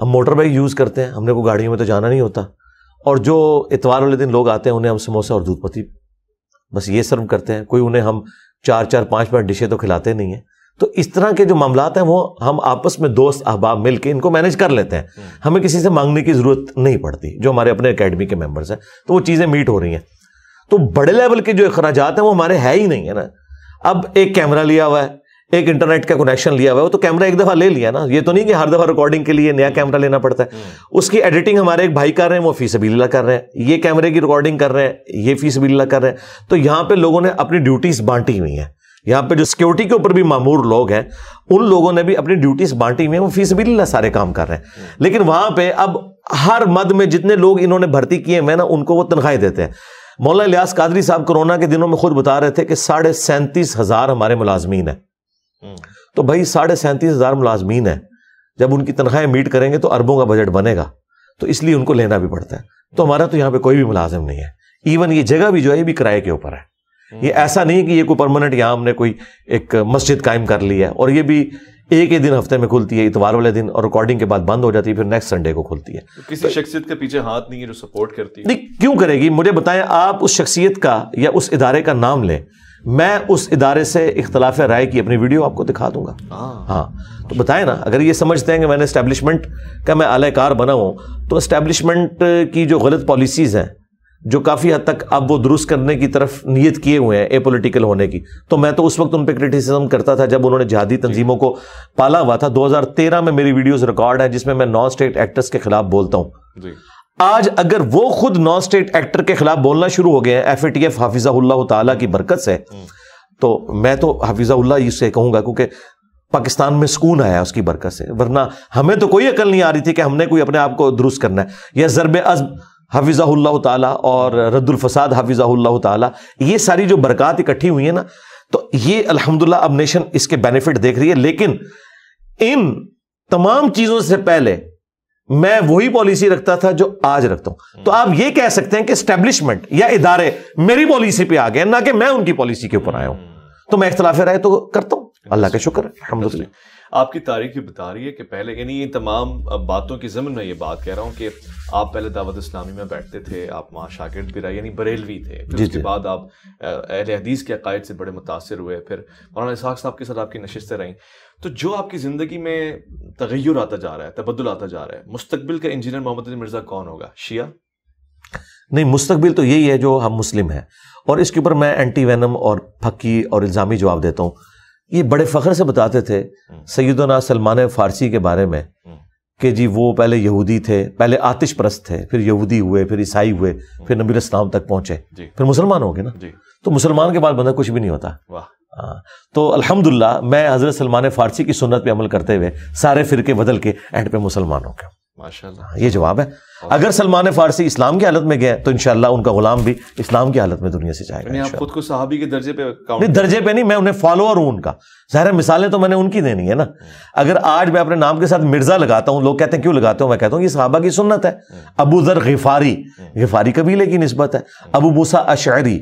हम मोटर बाइक यूज़ करते हैं हमने को गाड़ियों में तो जाना नहीं होता और जो इतवार वाले दिन लोग आते हैं उन्हें हम समोसा और दूध बस ये सर्व करते हैं कोई उन्हें हम चार चार पाँच पाँच डिशें तो खिलाते नहीं हैं तो इस तरह के जो मामला हैं वो हम आपस में दोस्त अहबाब मिल के इनको मैनेज कर लेते हैं हम्म। हमें किसी से मांगने की ज़रूरत नहीं पड़ती जो हमारे अपने अकेडमी के मेम्बर्स हैं तो वो चीज़ें मीट हो रही हैं तो बड़े लेवल के जो अखराज हैं वो हमारे है ही नहीं है ना अब एक कैमरा लिया हुआ है एक इंटरनेट का कनेक्शन लिया हुआ है वो तो कैमरा एक दफ़ा ले लिया ना ये तो नहीं कि हर दफ़ा रिकॉर्डिंग के लिए नया कैमरा लेना पड़ता है हम्म। उसकी एडिटिंग हमारे एक भाई कर रहे हैं वो फीस लीला कर रहे हैं ये कैमरे की रिकॉर्डिंग कर रहे हैं ये फीस लीला कर रहे हैं तो यहाँ पर लोगों ने अपनी ड्यूटीज़ बांटी हुई हैं यहाँ पे जो सिक्योरिटी के ऊपर भी मामूर लोग हैं उन लोगों ने भी अपनी ड्यूटीज बांटी हुई है वो फीस लीला सारे काम कर रहे हैं हम्म। लेकिन वहां पे अब हर मद में जितने लोग इन्होंने भर्ती किए हुए ना उनको वो तनख्वाही देते हैं मौला लियास कादरी साहब कोरोना के दिनों में खुद बता रहे थे कि साढ़े सैंतीस हजार हमारे मुलाजमीन हैं तो भाई साढ़े सैंतीस हजार मुलाजमीन है जब उनकी तनख्वाहें मीट करेंगे तो अरबों का बजट बनेगा तो इसलिए उनको लेना भी पड़ता है तो हमारा तो यहाँ पे कोई भी मुलाजिम नहीं है इवन ये जगह भी जो है ये भी किराए के ऊपर है ये हम्म। ऐसा नहीं कि ये कोई परमानेंट यहाँ हमने कोई एक मस्जिद कायम कर ली है और ये भी एक ही दिन हफ्ते में खुलती है इतवार वाले दिन और रिकॉर्डिंग के बाद बंद हो जाती है फिर नेक्स्ट संडे को खुलती है तो किसी तो, शख्सियत के पीछे हाथ नहीं है जो सपोर्ट करती है नहीं क्यों करेगी मुझे बताएं आप उस शख्सियत का या उस इदारे का नाम लें मैं उस इदारे से इख्तलाफ राय की अपनी वीडियो आपको दिखा दूंगा हाँ।, हाँ तो बताएं ना अगर ये समझते हैं कि मैंने इस्टेब्लिशमेंट का मैं आलाकार बना हूँ तो इस्टेब्लिशमेंट की जो गलत पॉलिसीज़ हैं जो काफ़ी हद तक अब वो दुरुस्त करने की तरफ नियत किए हुए हैं ए पोलिटिकल होने की तो मैं तो उस वक्त उन पर क्रिटिसिज्म करता था जब उन्होंने जहादी तंजीमों को पाला हुआ था 2013 में मेरी वीडियोस रिकॉर्ड है जिसमें मैं नॉन स्टेट एक्टर्स के खिलाफ बोलता हूँ आज अगर वो खुद नॉन स्टेट एक्टर के खिलाफ बोलना शुरू हो गए हैं एफ ए टी एफ हाफिजा तला की बरकत से तो मैं तो हाफिजाउल्ला इससे कहूंगा क्योंकि पाकिस्तान में सुकून आया उसकी बरकत से वरना हमें तो कोई अकल नहीं आ रही थी कि हमने कोई अपने आप को दुरुस्त करना है या जरब अज हाफिजा तला और रद्दुलफसाद हाफिज़ाल्ला तला ये सारी जो बरकत इकट्ठी हुई है ना तो ये अलहमदुल्ला अब नेशन इसके बेनिफिट देख रही है लेकिन इन तमाम चीज़ों से पहले मैं वही पॉलिसी रखता था जो आज रखता हूं तो आप यह कह सकते हैं कि स्टैब्लिशमेंट या इदारे मेरी पॉलिसी पे आ गए ना कि मैं उनकी पॉलिसी के ऊपर आया हूं तो मैं इख्तलाफ राय तो करता हूं अल्लाह का शुक्र है आपकी तारीख बता रही है कि पहले यानी इन तमाम बातों की जमन में ये बात कह रहा हूँ कि आप पहले दावत इस्लामी में बैठते थे आप वहाँ शागिर्द भी रहे यानी बरेलवी थे फिर उसके बाद आप अहल हदीस के अकायद से बड़े मुतासर हुए फिर मौलाना साहब के साथ आपकी नशस्तें रहीं तो जो आपकी ज़िंदगी में तगैर आता जा रहा है तबदल आता जा रहा है मुस्तबिल का इंजीनियर मोहम्मद अली मिर्ज़ा कौन होगा शिया नहीं मुस्तबिल तो यही है जो हम मुस्लिम हैं और इसके ऊपर मैं एंटी वैनम और फकी और इल्ज़ामी जवाब देता हूँ ये बड़े फ़ख्र से बताते थे हम्म। सैदना सलमान फ़ारसी के बारे में हम्म। कि जी वो पहले यहूदी थे पहले आतिश परस्त थे फिर यहूदी हुए फिर ईसाई हुए हम्म। फिर नबी इस्लाम तक पहुंचे फिर मुसलमान हो गए ना तो मुसलमान के बाद बंदा कुछ भी नहीं होता वाह हाँ। तो अल्हम्दुलिल्लाह मैं हज़रत सलमान फ़ारसी की सुनत पर अमल करते हुए सारे फिरके बदल के एंड पे मुसलमान हो गया माशा हाँ, ये जवाब है अगर सलमान फ़ारसी इस्लाम की हालत में गए तो इनशाला उनका गुलाम भी इस्लाम की हालत में दुनिया से जाएगा आप खुद को साहबी के दर्जे पे नहीं दर्जे पे नहीं मैं उन्हें फॉलोअर हूँ उनका ज़ाहिर मिसालें तो मैंने उनकी देनी है ना अगर आज मैं अपने नाम के साथ मिर्ज़ा लगाता हूँ लोग कहते हैं क्यों लगाते हो मैं कहता हूँ ये साहबा की सुन्नत है हम्म। अबू ज़र गिफारी हम्म। गिफारी कबीले की नस्बत है हम्म। अबू मूसा अशहरी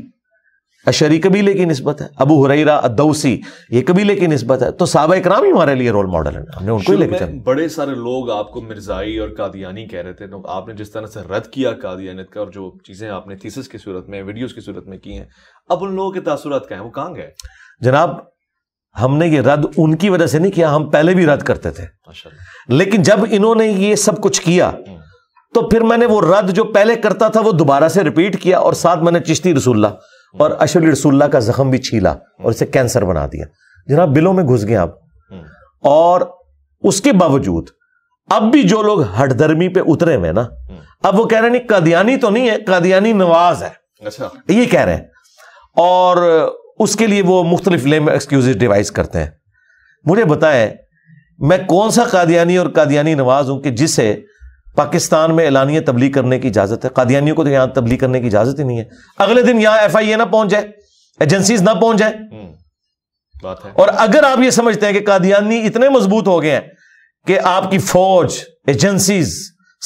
अशरी कबीले की नस्बत है अबू हुरैरा अदौसी ये कबीले की नस्बत है तो साहबा इकराम ही हमारे लिए रोल मॉडल है हमने उनको लेके चलना बड़े सारे लोग आपको मिर्जाई और कादियानी कह रहे थे तो आपने जिस तरह से रद्द किया कादियानियत का और जो चीज़ें आपने थीसिस की सूरत में वीडियोज़ की सूरत में की हैं अब उन लोगों के तासुरात क्या है वो कहां गए जनाब हमने ये रद्द उनकी वजह से नहीं किया हम पहले भी रद्द करते थे लेकिन जब इन्होंने ये सब कुछ किया हम्म। तो फिर मैंने वो रद्द जो पहले करता था वो दोबारा से रिपीट किया और साथ मैंने चिश्ती रसूल्ला और अशल रसुल्ला का जख्म भी छीला और इसे कैंसर बना दिया जनाब बिलों में घुस गए आप और उसके बावजूद अब भी जो लोग हटधर्मी पे उतरे हुए ना अब वो कह रहे नहीं कादियानी तो नहीं है कादियानी नवाज है अच्छा ये कह रहे हैं और उसके लिए वो मुख्तलिफ लेम एक्सक्यूज डिवाइस करते हैं मुझे बताएं मैं कौन सा कादियानी और कादियानी नवाज हूं कि जिसे पाकिस्तान में एलानिया तबलीग करने की इजाजत है कादियानियों को तो यहां तबलीग करने की इजाजत ही नहीं है अगले दिन यहां एफ आई ए ना पहुंच जाए एजेंसीज ना पहुंच जाए हम्म, बात है और अगर आप ये समझते हैं कि कादियानी इतने मजबूत हो गए हैं कि आपकी फौज एजेंसीज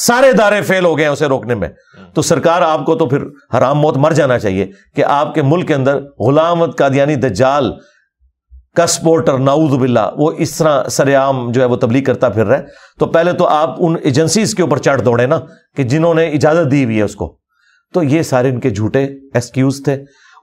सारे दारे फेल हो गए हैं उसे रोकने में हम्म। तो सरकार आपको तो फिर हराम मौत मर जाना चाहिए कि आपके मुल्क के अंदर गुलाम कादियानी दज्जाल कसपोर्ट और नाउजबिल्ला वो इस तरह सरेआम जो है वो तबलीग करता फिर रहा है तो पहले तो आप उन एजेंसीज के ऊपर चढ़ दौड़े ना कि जिन्होंने इजाज़त दी हुई है उसको तो ये सारे इनके झूठे एक्सक्यूज़ थे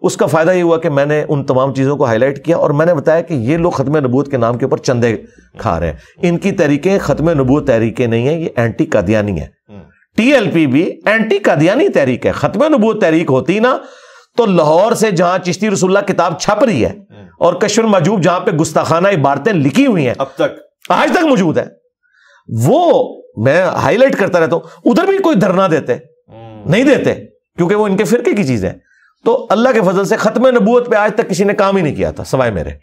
उसका फ़ायदा ये हुआ कि मैंने उन तमाम चीज़ों को हाईलाइट किया और मैंने बताया कि ये लोग ख़त्म नबूत के नाम के ऊपर चंदे खा रहे हैं इनकी तरीके ख़त्म नबूत तहरीके नहीं है ये एंटी कादियानी है हम्म। टीएलपी भी एंटी कादियानी तहरीक है ख़त्म नबूत तहरीक होती ना तो लाहौर से जहां चिश्ती रसुल्ला किताब छप रही है और कश्मीर मजूब जहां पे गुस्ताखाना इबारतें लिखी हुई हैं अब तक आज तक मौजूद है वो मैं हाईलाइट करता रहता हूं उधर भी कोई धरना देते हम्म। नहीं देते क्योंकि वो इनके फिरके की चीज है तो अल्लाह के फजल से खत्म नबूत पे आज तक किसी ने काम ही नहीं किया था सवाए मेरे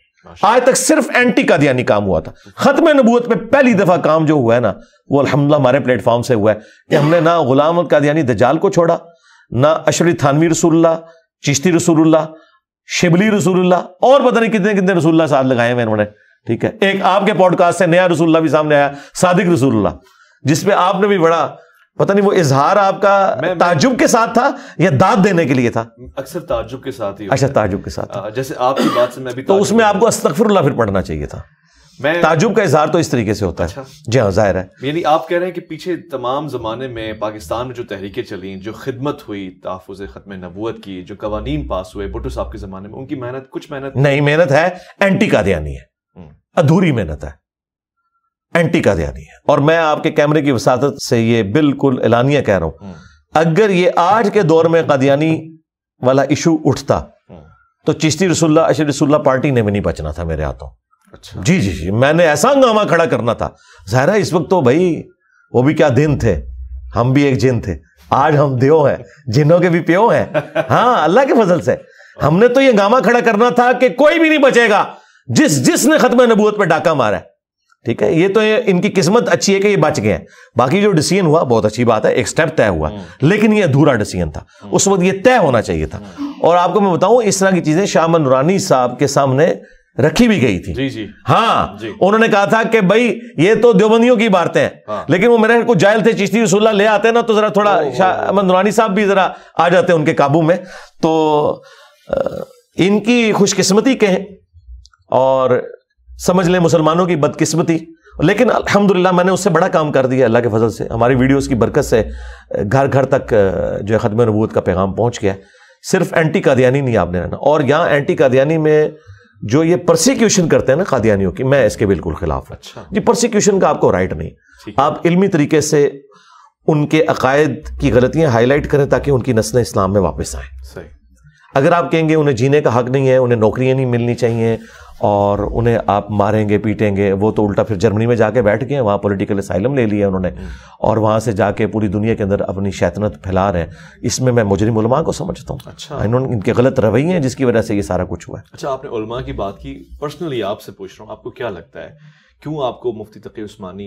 आज तक सिर्फ एंटी कादियानी काम हुआ था खत्म नबूत पे पहली दफा काम जो हुआ है ना वो अलहमदुल्ला हमारे प्लेटफॉर्म से हुआ है कि हमने ना गुलाम कादियानी दजाल को छोड़ा ना अशरी थानवी रसूल्ला चिश्ती रसूल्ला शिबली रसूल्ला और पता नहीं कितने कितने रसूल्ला साथ लगाए मैं उन्होंने ठीक है एक आपके पॉडकास्ट से नया रसूल्ला भी सामने आया सादिक रसूल्ला जिसपे आपने भी बड़ा पता नहीं वो इजहार आपका ताजुब के साथ था या दाद देने के लिए था अक्सर ताजुब के साथ ही अच्छा ताजुब के साथ जैसे आपकी बात से मैं भी तो उसमें आपको अस्तफरल्ला फिर पढ़ना चाहिए था ताजुब का इजहार तो इस तरीके से होता अच्छा। है जी हाँ जाहिर है यानी आप कह रहे हैं कि पीछे तमाम ज़माने में पाकिस्तान में जो तहरीकें चली जो खिदमत हुई तहफुज ख़त्म नबूत की जो कवानीन पास हुए भुटो साहब के ज़माने में उनकी मेहनत कुछ मेहनत नहीं मेहनत है एंटी कादयानी है हम्म। अधूरी मेहनत है एंटी कादयानी है और मैं आपके कैमरे की वसात से ये बिल्कुल एलानिया कह रहा हूं हम्म। अगर ये आज के दौर में कादयानी वाला इशू उठता हम्म। तो चिश्ती रसुल्ला अशर रसुल्ला पार्टी ने भी नहीं बचना था मेरे हाथों अच्छा जी जी जी मैंने ऐसा हंगामा खड़ा करना था जहरा इस वक्त तो भाई वो भी क्या दिन थे हम भी एक जिन थे आज हम देव हैं जिन्हों के भी प्यो हैं हाँ अल्लाह के फजल से हमने तो ये गामा खड़ा करना था कि कोई भी नहीं बचेगा जिस जिसने खत्म नबूत पर डाका मारा है ठीक है ये तो ये, इनकी किस्मत अच्छी है कि ये बच गए हैं बाकी जो डिसीजन हुआ बहुत अच्छी बात है एक स्टेप तय हुआ हम्म। लेकिन ये अधूरा डिसीजन था हम्म। उस वक्त ये तय होना चाहिए था हम्म। और आपको मैं बताऊं इस तरह की चीजें श्यामन रानी साहब के सामने रखी भी गई थी जी जी हाँ जी। उन्होंने कहा था कि भाई ये तो देवबंदियों की बातें हैं हाँ। लेकिन वो मेरे को जायल थे चिश्ती रसुल्ला ले आते ना तो जरा थोड़ा अहमद साहब भी जरा आ जाते उनके काबू में तो इनकी खुशकिस्मती कहें और समझ लें मुसलमानों की बदकिस्मती लेकिन अल्हम्दुलिल्लाह मैंने उससे बड़ा काम कर दिया अल्लाह के फजल से हमारी वीडियोस की बरकत से घर घर तक जो है खदम नबूत का पैगाम पहुंच गया सिर्फ एंटी कादियानी नहीं आपने रहना और यहाँ एंटी कादियानी में जो ये प्रोसिक्यूशन करते हैं ना कादियानियों की मैं इसके बिल्कुल खिलाफ हूं अच्छा। जी प्रोसिक्यूशन का आपको राइट नहीं आप इल्मी तरीके से उनके अकायद की गलतियां हाईलाइट करें ताकि उनकी नस्ल इस्लाम में वापस आए अगर आप कहेंगे उन्हें जीने का हक नहीं है उन्हें नौकरियां नहीं मिलनी चाहिए और उन्हें आप मारेंगे पीटेंगे वो तो उल्टा फिर जर्मनी में जाके बैठ गए वहाँ पॉलिटिकल असाइलम ले लिया उन्होंने और वहाँ से जाके पूरी दुनिया के अंदर अपनी शैतनत फैला रहे हैं इसमें मैं मुजरिम उलमा को समझता हूँ अच्छा इन्होंने इनके गलत रवैये हैं जिसकी वजह से ये सारा कुछ हुआ है अच्छा आपने उलमा की बात की पर्सनली आपसे पूछ रहा हूँ आपको क्या लगता है क्यों आपको मुफ्ती तकी उस्मानी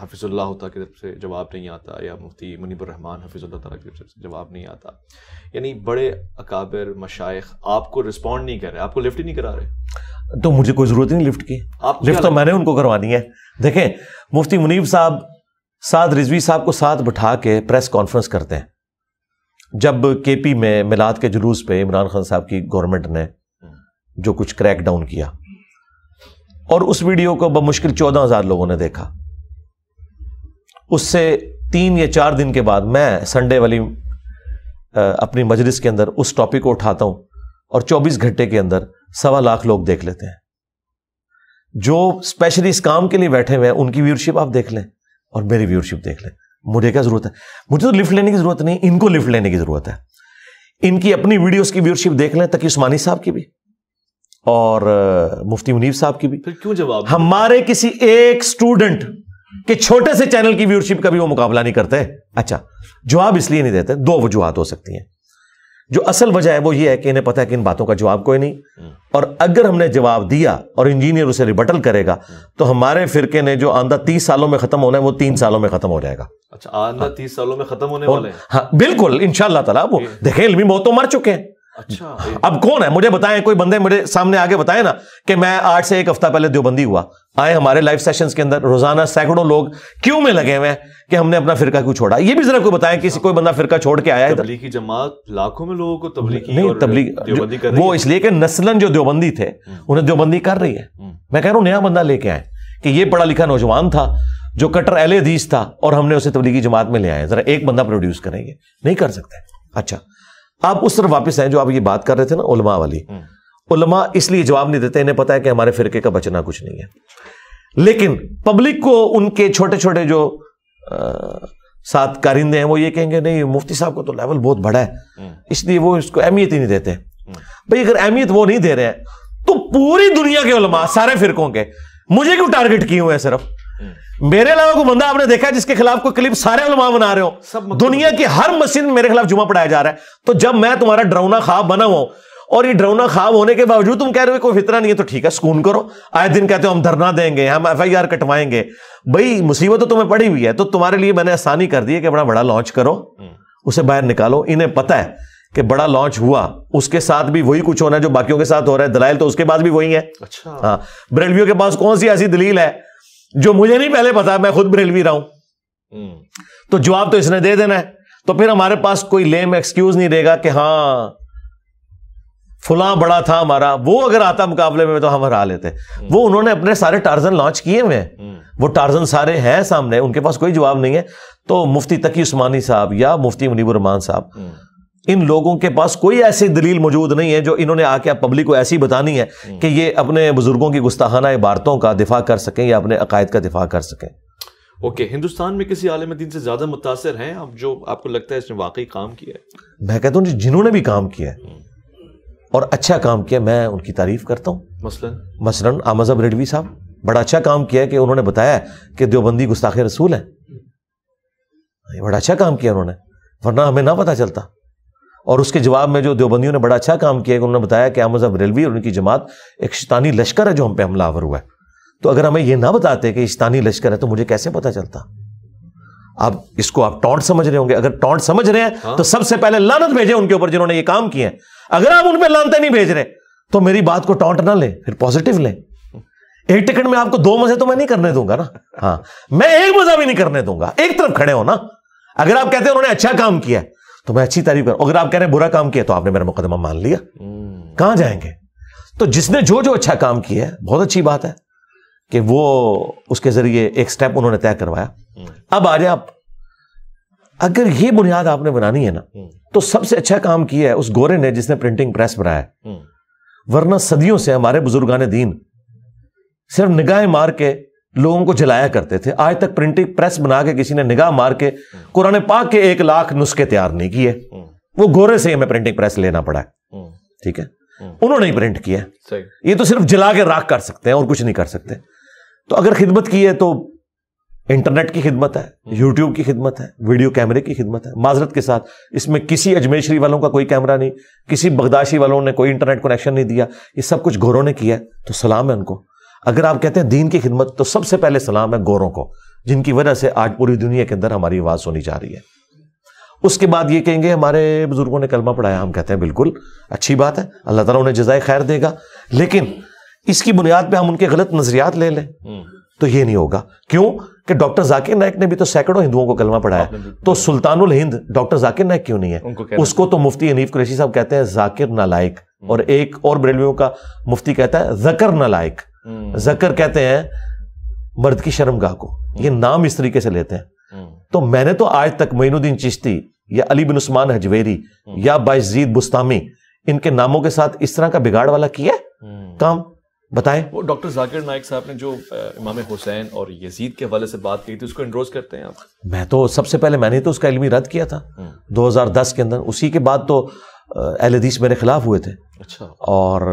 हफिजुल्ला की तरफ से जवाब नहीं आता या मुफ्ती मुनीबरहमान हफिजुल्ला तला की तरफ से जवाब नहीं आता यानी बड़े अकाबिर मशाइ आपको रिस्पॉन्ड नहीं कर रहे आपको लिफ्ट ही नहीं करा रहे तो मुझे कोई ज़रूरत नहीं लिफ्ट की लिफ्ट तो मैंने उनको करवानी है देखें मुफ्ती मुनीब साहब साद रिजवी साहब को साथ बैठा के प्रेस कॉन्फ्रेंस करते हैं जब के पी में मिलाद के जुलूस पे इमरान खान साहब की गवर्नमेंट ने जो कुछ क्रैक डाउन किया और उस वीडियो को बमुश्किल चौदह हजार लोगों ने देखा उससे तीन या चार दिन के बाद मैं संडे वाली अपनी मजलिस के अंदर उस टॉपिक को उठाता हूं और 24 घंटे के अंदर सवा लाख लोग देख लेते हैं जो स्पेशली इस काम के लिए बैठे हुए हैं उनकी व्यूरशिप आप देख लें और मेरी व्यूरशिप देख लें मुझे क्या जरूरत है मुझे तो लिफ्ट लेने की जरूरत नहीं इनको लिफ्ट लेने की जरूरत है इनकी अपनी वीडियोस की व्यूरशिप देख लें तकी उस्मानी साहब की भी और मुफ्ती मुनीब साहब की भी फिर क्यों जवाब हमारे किसी एक स्टूडेंट के छोटे से चैनल की व्यूरशिप का भी वो मुकाबला नहीं करते अच्छा जवाब इसलिए नहीं देते दो वजूहत हो सकती हैं जो असल वजह है वो ये है कि इन्हें पता है कि इन बातों का जवाब कोई नहीं और अगर हमने जवाब दिया और इंजीनियर उसे रिबटल करेगा तो हमारे फिरके ने जो आंदा तीस सालों में खत्म होना है वो तीन सालों में खत्म हो जाएगा अच्छा आंदा हाँ। तीस सालों में खत्म होने वाले हाँ बिल्कुल इनशाला तला वो देखें इलमी बहुत तो मर चुके हैं अच्छा अब कौन है मुझे बताएं कोई बंदे मुझे सामने आके बताएं ना कि मैं आठ से एक हफ्ता पहले देवबंदी हुआ आए हमारे लाइव सेशंस के अंदर रोजाना सैकड़ों लोग क्यों में लगे हुए हैं कि हमने अपना फिरका क्यों छोड़ा ये भी जरा कोई बताएं किसी कोई बंदा फिरका छोड़ के आया है तबलीगी जमात लाखों में लोगों को तबलीगी नहीं तबलीग वो इसलिए कि नस्लन जो देवबंदी थे हम्म। उन्हें देवबंदी कर रही है हम्म। मैं कह रहा हूं नया बंदा लेके आए कि ये पढ़ा लिखा नौजवान था जो कटर एल था और हमने उसे तबलीगी जमात में ले आया जरा एक बंदा प्रोड्यूस करेंगे नहीं कर सकते अच्छा आप उस तरफ वापस आए जो आप ये बात कर रहे थे ना उलमा वाली उलमा इसलिए जवाब नहीं देते इन्हें पता है कि हमारे फिरके का बचना कुछ नहीं है लेकिन पब्लिक को उनके छोटे छोटे जो आ, साथ कारिंदे हैं वो ये कहेंगे नहीं मुफ्ती साहब को तो लेवल बहुत बड़ा है इसलिए वो इसको अहमियत ही नहीं देते भाई अगर अहमियत वो नहीं दे रहे हैं तो पूरी दुनिया के उलमा सारे फिरकों के मुझे क्यों टारगेट किए हुए हैं सिर्फ मेरे अलावा कोई बंदा आपने देखा जिसके खिलाफ कोई क्लिप सारे उलमा बना रहे हो सब दुनिया की हर मशीन मेरे खिलाफ जुमा पढ़ाया जा रहा है तो जब मैं तुम्हारा डरावना ख्वाब बना हुआ और ये डरावना ख्वाब होने के बावजूद तुम कह रहे हो कोई फितना नहीं है तो ठीक है सुकून करो आए दिन कहते हो हम धरना देंगे हम एफ आई आर कटवाएंगे भाई मुसीबत तो तुम्हें पड़ी हुई है तो तुम्हारे लिए मैंने आसानी कर दी है कि अपना बड़ा लॉन्च करो उसे बाहर निकालो इन्हें पता है कि बड़ा लॉन्च हुआ उसके साथ भी वही कुछ होना है जो बाकियों के साथ हो रहा है दलाइल तो उसके बाद भी वही है अच्छा हाँ बरेलवियों के पास कौन सी ऐसी दलील है जो मुझे नहीं पहले पता मैं खुद बरेलवी रहा हूं हम्म। तो जवाब तो इसने दे देना है तो फिर हमारे पास कोई लेम एक्सक्यूज नहीं देगा कि हाँ फुला बड़ा था हमारा वो अगर आता मुकाबले में तो हम हरा लेते हम्म। वो उन्होंने अपने सारे टार्जन लॉन्च किए हुए हम्म। वो टार्जन सारे हैं सामने उनके पास कोई जवाब नहीं है तो मुफ्ती तकी उस्मानी साहब या मुफ्ती मुनीबुर रहमान साहब इन लोगों के पास कोई ऐसी दलील मौजूद नहीं है जो इन्होंने आके आप पब्लिक को ऐसी बतानी है हम्म। कि ये अपने बुजुर्गों की गुस्ताहाना इबारतों का दिफा कर सकें या अपने अकायद का दिफा कर सकें ओके okay, हिंदुस्तान में किसी आलम दिन से ज़्यादा मुतासर हैं आप जो आपको लगता है इसने वाकई काम किया है मैं कहता हूँ जिन्होंने भी काम किया है हम्म। और अच्छा काम किया मैं उनकी तारीफ करता हूँ मसलन मसलन आमजब रेडवी साहब बड़ा अच्छा काम किया है कि उन्होंने बताया कि देवबंदी गुस्ताखे रसूल है बड़ा अच्छा काम किया उन्होंने वरना हमें ना पता चलता और उसके जवाब में जो देवबंदियों ने बड़ा अच्छा काम किया उन्होंने बताया कि अहमद रेलवी और उनकी जमात एक शतानी लश्कर है जो हम पे हमलावर हुआ है तो अगर हमें यह ना बताते कि शैतानी लश्कर है तो मुझे कैसे पता चलता आप इसको आप टॉन्ट समझ रहे होंगे अगर टॉन्ट समझ रहे हैं हाँ? तो सबसे पहले लानत भेजे उनके ऊपर जिन्होंने ये काम किए अगर आप उनपे लानते नहीं भेज रहे तो मेरी बात को टॉन्ट ना ले फिर पॉजिटिव लें एक टिकट में आपको दो मजे तो मैं नहीं करने दूंगा ना हाँ मैं एक मजा भी नहीं करने दूंगा एक तरफ खड़े हो ना अगर आप कहते हैं उन्होंने अच्छा काम किया तो मैं अच्छी तारीफ करूँ अगर आप कह रहे हैं बुरा काम किया तो आपने मेरा मुकदमा मान लिया हम्म। कहां जाएंगे तो जिसने जो जो अच्छा काम किया है बहुत अच्छी बात है कि वो उसके जरिए एक स्टेप उन्होंने तय करवाया हम्म। अब आ जाए आप अगर ये बुनियाद आपने बनानी है ना हम्म। तो सबसे अच्छा काम किया है उस गोरे ने जिसने प्रिंटिंग प्रेस बनाया वरना सदियों से हमारे बुजुर्गान दीन सिर्फ निगाहें मार के लोगों को जलाया करते थे आज तक प्रिंटिंग प्रेस बना के किसी ने निगाह मार के कुरान पाक के एक लाख नुस्खे तैयार नहीं किए हम्म। वो गोरे से हमें प्रिंटिंग प्रेस लेना पड़ा है हम्म। ठीक है हम्म। उन्होंने ही प्रिंट किया ये तो सिर्फ जला के राख कर सकते हैं और कुछ नहीं कर सकते तो अगर खिदमत की है तो इंटरनेट की खिदमत है यूट्यूब की खिदमत है वीडियो कैमरे की खिदमत है माजरत के साथ इसमें किसी अजमेर शरीफ वालों का कोई कैमरा नहीं किसी बगदाशी वालों ने कोई इंटरनेट कनेक्शन नहीं दिया ये सब कुछ घोरों ने किया तो सलाम है उनको अगर आप कहते हैं दीन की खिदमत तो सबसे पहले सलाम है गोरों को जिनकी वजह से आज पूरी दुनिया के अंदर हमारी आवाज़ सुनी जा रही है उसके बाद ये कहेंगे हमारे बुजुर्गों ने कलमा पढ़ाया हम कहते हैं बिल्कुल अच्छी बात है अल्लाह ताला उन्हें जजाय खैर देगा लेकिन इसकी बुनियाद पे हम उनके गलत नजरियात ले लें हम्म। तो ये नहीं होगा क्यों कि डॉक्टर जाकिर नायक ने भी तो सैकड़ों हिंदुओं को कलमा पढ़ाया तो सुल्तानुल हिंद डॉक्टर जाकिर नायक क्यों नहीं है उसको तो मुफ्ती अनीफ कुरैशी साहब कहते हैं जाकिर नालायक और एक और ब्रेलवियों का मुफ्ती कहता है जकर नालायक हम्म। जकर कहते हैं मर्द की शर्मगाह को हम्म। ये नाम इस तरीके से लेते हैं हम्म। तो मैंने तो आज तक मोइनुद्दीन चिश्ती या अली बिन उस्मान हजवेरी या बाजीद बुस्तामी इनके नामों के साथ इस तरह का बिगाड़ वाला किया काम बताएं वो डॉक्टर जाकिर नायक साहब ने जो इमाम हुसैन और यजीद के हवाले से बात की थी उसको इंड्रोज करते हैं आप मैं तो सबसे पहले मैंने तो उसका इलमी रद्द किया था 2010 के अंदर उसी के बाद तो एहलदीस मेरे खिलाफ हुए थे अच्छा और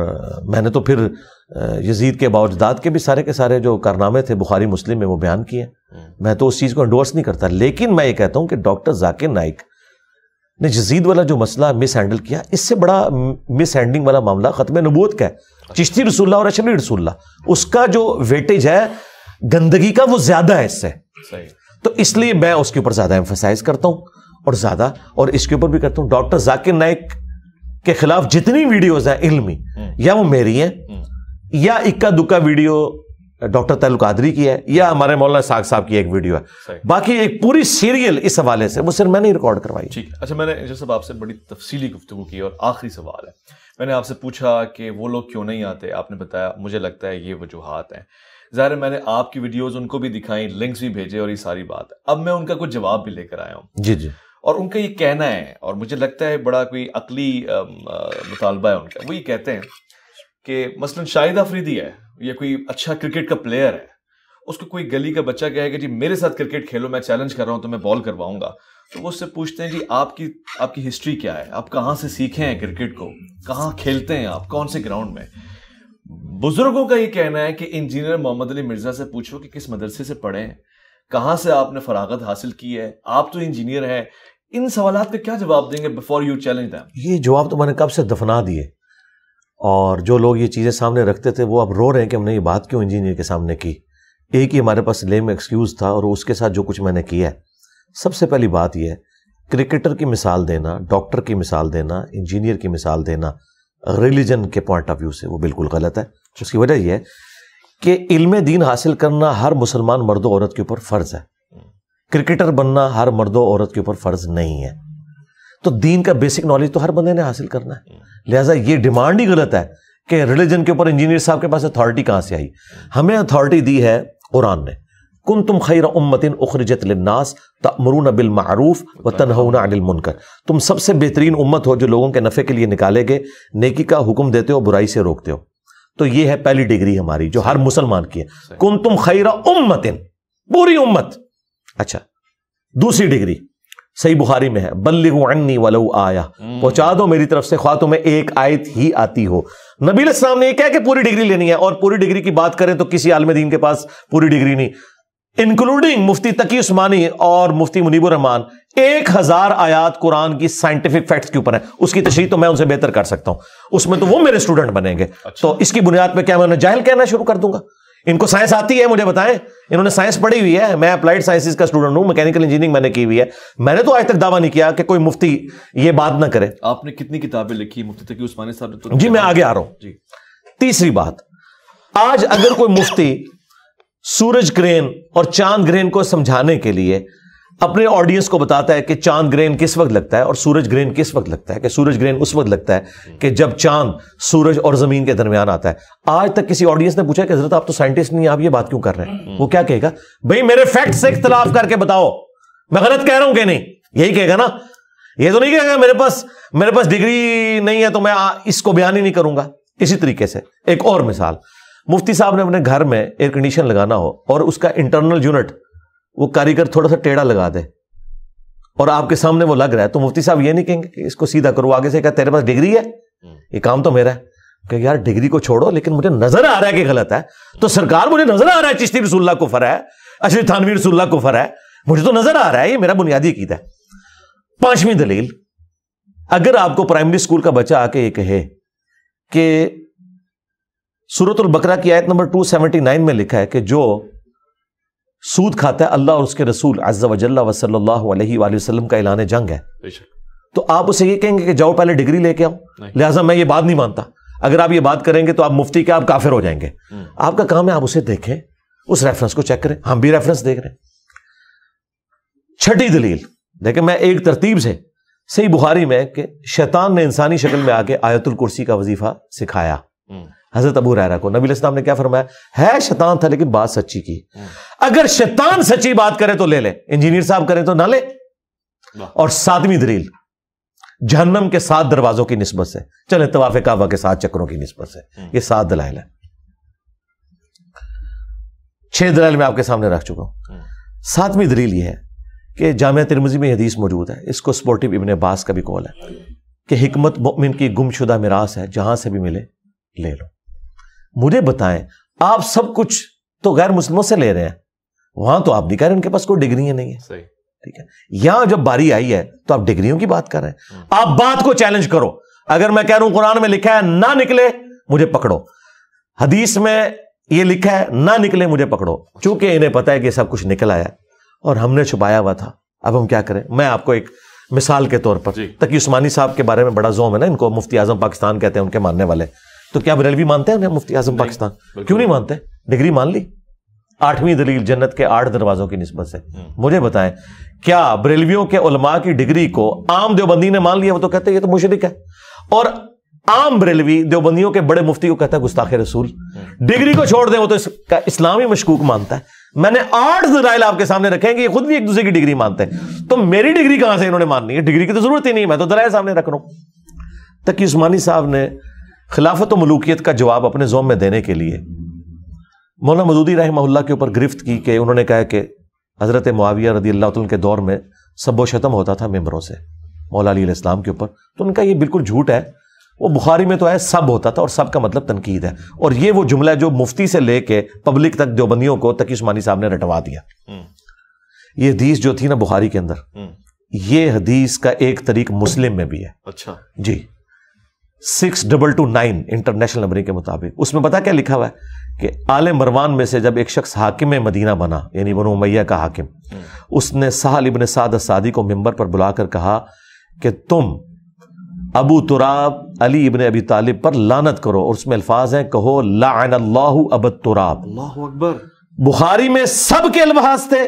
मैंने तो फिर यजीद के बावजदाद के भी सारे के सारे जो कारनामे थे बुखारी मुस्लिम में वो बयान किए हम्म। मैं तो उस चीज़ को एंडोर्स नहीं करता लेकिन मैं ये कहता हूँ कि डॉक्टर जाकिर नाइक ने जजीद वाला जो मसला मिस हैंडल किया इससे बड़ा मिस हैंडलिंग वाला मामला ख़त्म नबूत का है अच्छा। चिश्ती रसुल्ला और अशली रसूल्ला उसका जो वेटेज है गंदगी का वो ज़्यादा है इससे तो इसलिए मैं उसके ऊपर ज़्यादा एम्फोसाइज करता हूँ और ज़्यादा और इसके ऊपर भी करता हूँ डॉक्टर जाकिर नाइक के खिलाफ जितनी वीडियोज़ हैं इलमी हम्म। या वो मेरी हैं हम्म। या इक्का दुक्का वीडियो डॉक्टर तैलु कादरी की है या हमारे मौलाना साग साहब की एक वीडियो है बाकी एक पूरी सीरियल इस हवाले से वो सिर्फ मैंने रिकॉर्ड करवाई ठीक अच्छा मैंने जैसे आपसे बड़ी तफसीली गुफ्तु की और आखिरी सवाल है मैंने आपसे पूछा कि वो लोग क्यों नहीं आते आपने बताया मुझे लगता है ये वजूहत हैं ज़ाहिर मैंने आपकी वीडियोस उनको भी दिखाई लिंक्स भी भेजे और ये सारी बात है अब मैं उनका कुछ जवाब भी लेकर आया हूँ जी जी और उनका ये कहना है और मुझे लगता है बड़ा कोई अकली मुतालबा है उनका वो ये कहते हैं कि मसलन शाहिद अफरीदी है या कोई अच्छा क्रिकेट का प्लेयर है उसको कोई गली का बच्चा कहे कि जी मेरे साथ क्रिकेट खेलो मैं चैलेंज कर रहा हूँ तो मैं बॉल करवाऊंगा तो वो उससे पूछते हैं कि आपकी आपकी हिस्ट्री क्या है आप कहाँ से सीखे हैं क्रिकेट को कहाँ खेलते हैं आप कौन से ग्राउंड में बुजुर्गों का ये कहना है कि इंजीनियर मोहम्मद अली मिर्जा से पूछो कि किस मदरसे से पढ़े हैं कहाँ से आपने फरागत हासिल की है आप तो इंजीनियर है इन सवाल का क्या जवाब देंगे बिफोर यू चैलेंज दैम ये जवाब तो मैंने कब से दफना दिए और जो लोग ये चीज़ें सामने रखते थे वो अब रो रहे हैं कि हमने ये बात क्यों इंजीनियर के सामने की एक ही हमारे पास लेम एक्सक्यूज़ था और उसके साथ जो कुछ मैंने किया है सबसे पहली बात यह है क्रिकेटर की मिसाल देना डॉक्टर की मिसाल देना इंजीनियर की मिसाल देना रिलीजन के पॉइंट ऑफ व्यू से वो बिल्कुल गलत है अच्छा। उसकी वजह यह है कि इल्म दीन हासिल करना हर मुसलमान मर्द औरत के ऊपर फ़र्ज़ है क्रिकेटर बनना हर मर्द औरत के ऊपर फ़र्ज़ नहीं है तो दीन का बेसिक नॉलेज तो हर बंदे ने हासिल करना है लिहाजा ये डिमांड ही गलत है कि रिलीजन के ऊपर इंजीनियर साहब के पास अथॉरिटी कहाँ से आई हमें अथॉरिटी दी है कुरान ने कुन तुम खैर उम्मतिन उखरजत लिन्नास तमरून बिल मारूफ व तनहना अनिल मुनकर तुम सबसे बेहतरीन उम्मत हो जो लोगों के नफ़े के लिए निकाले गए नेकी का हुक्म देते हो बुराई से रोकते हो तो ये है पहली डिग्री हमारी जो हर मुसलमान की है कुन तुम खैर उम्मतिन पूरी उम्मत अच्छा दूसरी डिग्री सही बुखारी में है बल्ली वलो आया हम्म। पहुंचा दो मेरी तरफ से ख्वा तुम्हें एक आयत ही आती हो नबी इस्लाम ने यह कहा कि पूरी डिग्री लेनी है और पूरी डिग्री की बात करें तो किसी आलम दीन के पास पूरी डिग्री नहीं इंक्लूडिंग मुफ्ती तकी उस्मानी और मुफ्ती मुनीबुर रहमान एक हजार आयात कुरान की साइंटिफिक फैक्ट्स के ऊपर है उसकी तशरी तो मैं उनसे बेहतर कर सकता हूं उसमें तो वो मेरे स्टूडेंट बनेंगे अच्छा। तो इसकी बुनियाद पर क्या मैं उन्हें जाहिल कहना शुरू कर दूंगा इनको साइंस आती है मुझे बताएं इन्होंने साइंस पढ़ी हुई है मैं अप्लाइड साइंसिस का स्टूडेंट हूं मैकेनिकल इंजीनियरिंग मैंने की हुई है मैंने तो आज तक दावा नहीं किया कि कोई मुफ्ती ये बात ना करे आपने कितनी किताबें लिखी मुफ्ती तक उस्मानी साहब तो जी मैं आगे आ रहा हूं तीसरी बात आज अगर कोई मुफ्ती सूरज ग्रहण और चांद ग्रहण को समझाने के लिए अपने ऑडियंस को बताता है कि चांद ग्रहण किस वक्त लगता है और सूरज ग्रहण किस वक्त लगता है कि सूरज ग्रहण उस वक्त लगता है कि जब चांद सूरज और जमीन के दरमियान आता है आज तक किसी ऑडियंस ने पूछा कि हजरत आप तो साइंटिस्ट नहीं आप ये बात क्यों कर रहे हैं वो क्या कहेगा भाई मेरे फैक्ट से इख्तलाफ करके बताओ मैं गलत कह रहा हूं कि नहीं यही कहेगा ना ये तो नहीं कहेगा मेरे पास मेरे पास डिग्री नहीं है तो मैं इसको बयान ही नहीं करूंगा इसी तरीके से एक और मिसाल मुफ्ती साहब ने अपने घर में एयर कंडीशन लगाना हो और उसका इंटरनल यूनिट वो कारीगर थोड़ा सा टेढ़ा लगा दे और आपके सामने वो लग रहा है तो मुफ्ती साहब ये नहीं कहेंगे कि इसको सीधा करो आगे से क्या तेरे पास डिग्री है ये काम तो मेरा है कि यार डिग्री को छोड़ो लेकिन मुझे नजर आ रहा है कि गलत है तो सरकार मुझे नजर आ रहा है चिश्ती रसुल्ला कुफर है अशरफ थानवी रसुल्ला कुफर है मुझे तो नजर आ रहा है ये मेरा बुनियादी अकीदा है पांचवी दलील अगर आपको प्राइमरी स्कूल का बच्चा आके ये कहे कि सूरतुल बकरा की आयत नंबर 279 में लिखा है कि जो सूद खाता है अल्लाह और उसके रसूल अज्जा वजल्ला वसल्ला वसलम का ऐलान जंग है तो आप उसे ये कहेंगे कि जाओ पहले डिग्री लेके आओ लिहाजा मैं ये बात नहीं मानता अगर आप ये बात करेंगे तो आप मुफ्ती के आप काफिर हो जाएंगे हम्म। आपका काम है आप उसे देखें उस रेफरेंस को चेक करें हम भी रेफरेंस देख रहे हैं छठी दलील देखें मैं एक तरतीब से सही बुखारी में कि शैतान ने इंसानी शक्ल में आके आयतुल कुर्सी का वजीफा सिखाया हम्म। हजरत अबू रहरा को नबी इस्लाम ने क्या फरमाया है शैतान था लेकिन बात सच्ची की अगर शैतान सच्ची बात करे तो ले ले इंजीनियर साहब करें तो ना ले और सातवीं दलील जहन्नम के सात दरवाजों की नस्बत से चले तवाफ काबा के सात चक्करों की नस्बत से हम्म। ये सात दलाइल है छह दलाइल मैं आपके सामने रख चुका हूं हम्म। सातवीं दलील यह है कि जामिया तिरमजी में हदीस मौजूद है इसको स्पोर्टिव इबन अब्बास का भी कॉल है कि हिकमत मोमिन की गुमशुदा मिरास है जहां से भी मिले ले लो मुझे बताएं आप सब कुछ तो गैर मुस्लिमों से ले रहे हैं वहां तो आप नहीं कह रहे उनके पास कोई डिग्री नहीं है सही ठीक है यहां जब बारी आई है तो आप डिग्रियों की बात कर रहे हैं हम्म। आप बात को चैलेंज करो अगर मैं कह रहा हूं कुरान में लिखा है ना निकले मुझे पकड़ो हदीस में ये लिखा है ना निकले मुझे पकड़ो चूंकि इन्हें पता है कि सब कुछ निकल आया और हमने छुपाया हुआ था अब हम क्या करें मैं आपको एक मिसाल के तौर पर तकी उस्मानी साहब के बारे में बड़ा जोम है ना इनको मुफ्ती आजम पाकिस्तान कहते हैं उनके मानने वाले तो क्या बरेलवी मानते हैं मुफ्ती आजम पाकिस्तान क्यों नहीं मानते डिग्री मान ली आठवीं दलील जन्नत के आठ दरवाजों की नस्बत से हम्म। मुझे बताएं क्या बरेलवियों के उलमा की डिग्री को आम देवबंदी ने मान लिया वो तो कहते हैं ये तो मुशरक है और आम बरेलवी देवबंदियों के बड़े मुफ्ती को कहता है गुस्ताखे रसूल हम्म। डिग्री को छोड़ दें वो तो इसका इस्लामी मशकूक मानता है मैंने आठ दराइल आपके सामने रखे हैं कि ये खुद भी एक दूसरे की डिग्री मानते हैं तो मेरी डिग्री कहां से इन्होंने माननी है डिग्री की तो जरूरत ही नहीं मैं तो दराय सामने रख रहा हूं तकी उस्मानी साहब ने खिलाफत मलूकियत का जवाब अपने जोम में देने के लिए मौलाना मजूदी रहमल्ला के ऊपर गिरफ्त की कि उन्होंने कहा कि हज़रत माविया रदी अल्लाह तुल के दौर में सब्बो शतम होता था मेम्बरों से मौला अली इस्लाम के ऊपर तो उनका यह बिल्कुल झूठ है वो बुखारी में तो है सब होता था और सब का मतलब तनकीद है और ये वो जुमला है जो मुफ्ती से लेके पब्लिक तक देवबंदियों को तकी उस्मानी साहब ने रटवा दिया हम्म। ये हदीस जो थी ना बुखारी के अंदर हम्म। ये हदीस का एक तरीक मुस्लिम में भी है अच्छा जी six double two nine international number के मुताबिक उसमें पता क्या लिखा हुआ है कि आले मरवान में से जब एक शख्स हाकिम मदीना बना यानी बनो मैया का हाकिम हम्म। उसने साहल इबन साद सादी को मेम्बर पर बुलाकर कहा कि तुम अबू तुराब अली इबन अबी तालिब पर लानत करो और उसमें अल्फाज हैं कहो अल्लाह अब तुराब अकबर बुखारी में सब के अल्फाज थे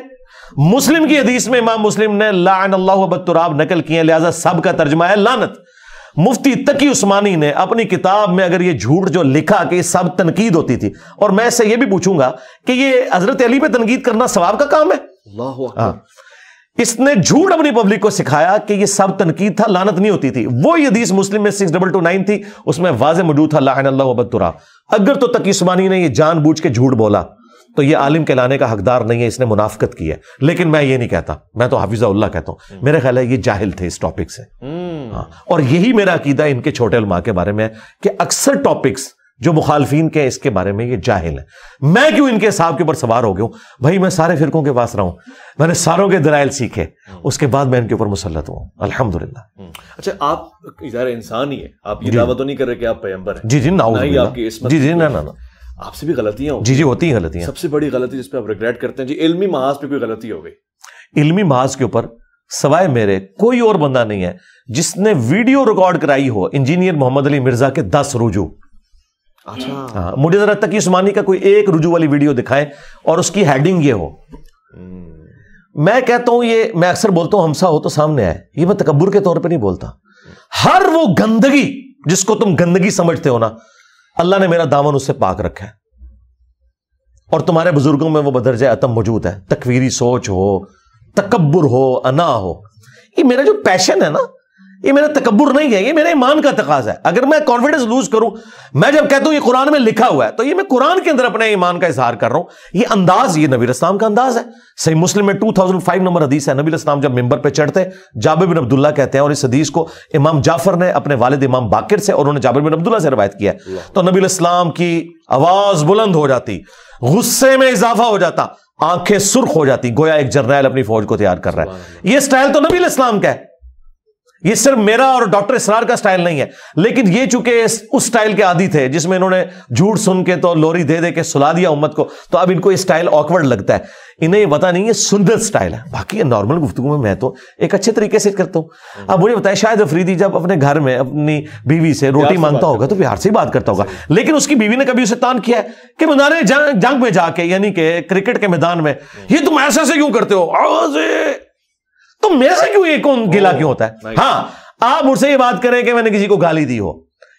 मुस्लिम की हदीस में इमाम मुस्लिम ने अल्लाह अब तुराब नकल किए लिहाजा सब का तर्जमा है लानत मुफ्ती तकी उस्मानी ने अपनी किताब में अगर ये झूठ जो लिखा कि सब तनकीद होती थी और मैं इससे ये भी पूछूंगा कि ये हजरत अली पे तनकीद करना सवाब का काम है हाँ। इसने झूठ अपनी पब्लिक को सिखाया कि ये सब तनकीद था लानत नहीं होती थी वो हदीस मुस्लिम में सिक्स डबल टू नाइन थी उसमें वाज मौजूद था लाहबतुरा अगर तो तकी उस्मानी ने यह जान बूझ के झूठ बोला तो ये आलिम के लाने का हकदार नहीं है इसने मुनाफ्त की है लेकिन मैं ये नहीं कहता मैं तो हाफिजाउल्ला कहता हूं मेरा ख्याल है ये जाहिल थे इस टॉपिक से हम्म। हाँ, और यही मेरा अकीदा इनके छोटे उलमा के बारे में है कि अक्सर टॉपिक्स जो मुखालफी के इसके बारे में ये जाहिल है मैं क्यों इनके हिसाब के ऊपर सवार हो गया हूं भाई मैं सारे फिरकों के पास रहा हूं मैंने सारों के दलाइल सीखे उसके बाद मैं इनके ऊपर मुसलत हुआ अलहमदुल्ला हम्म। अच्छा आप इदारा इंसान ही है आप ये दावा तो नहीं कर रहे कि आप पैम्बर जी जी ना आपकी जी जी ना ना ना आपसे भी गलतियां जी जी होती हैं गलतियां सबसे बड़ी गलती जिसपे आप रिग्रेट करते हैं जी इलमी महाज पे कोई गलती हो गई इलमी महाज के ऊपर सवाए मेरे कोई और बंदा नहीं है जिसने वीडियो रिकॉर्ड कराई हो इंजीनियर मोहम्मद अली मिर्जा के दस रुजू अच्छा हाँ मुझे जरा तक उस्मानी का कोई एक रुजू वाली वीडियो दिखाए और उसकी हेडिंग ये हो हम्म। मैं कहता हूं ये मैं अक्सर बोलता हूं हमसा हो तो सामने आए ये मैं तकबर के तौर पर नहीं बोलता हर वो गंदगी जिसको तुम गंदगी समझते हो ना अल्लाह ने मेरा दामन उससे पाक रखा है और तुम्हारे बुजुर्गों में वो बदरज अतम मौजूद है तकवीरी सोच हो तकबर हो अना हो ये मेरा जो पैशन है ना ये मेरा तकबर नहीं है ये मेरे ईमान का तकाजा है अगर मैं कॉन्फिडेंस लूज करूं मैं जब कहता हूं ये कुरान में लिखा हुआ है तो ये मैं कुरान के अंदर अपने ईमान का इजहार कर रहा हूं ये अंदाज ये नबी इस्लाम का अंदाज है सही मुस्लिम में 2005 नंबर हदीस है नबी इस्लाम जब मेंबर पे चढ़ते जाबिर बिन अब्दुल्ला कहते हैं और इस हदीस को इमाम जाफर ने अपने वाले इमाम बाकिर से और उन्होंने जाबिर बिन अब्दुल्ला से रवायत किया तो नबी इस्लाम की आवाज बुलंद हो जाती गुस्से में इजाफा हो जाता आंखें सुर्ख हो जाती गोया एक जर्नैल अपनी फौज को तैयार कर रहा है यह स्टाइल तो नबी इस्लाम का है ये सिर्फ मेरा और डॉक्टर इसरार का स्टाइल नहीं है लेकिन ये चूंकि उस स्टाइल के आदि थे जिसमें इन्होंने झूठ सुन के तो लोरी दे दे के सुला दिया उम्मत को तो अब इनको यह स्टाइल ऑकवर्ड लगता है इन्हें ये पता नहीं है सुंदर स्टाइल है बाकी नॉर्मल गुफ्तु में मैं तो एक अच्छे तरीके से करता हूं अब मुझे बताया शायद अफरीदी जब अपने घर में अपनी बीवी से रोटी मांगता होगा तो बिहार से ही बात करता होगा लेकिन उसकी बीवी ने कभी उसे तान किया कि मैदान जंग में जाके यानी कि क्रिकेट के मैदान में ये तुम ऐसे ऐसे क्यों करते हो तो मेरे से क्यों ये कौन गिला क्यों होता है हाँ आप मुझसे ये बात करें कि मैंने किसी को गाली दी हो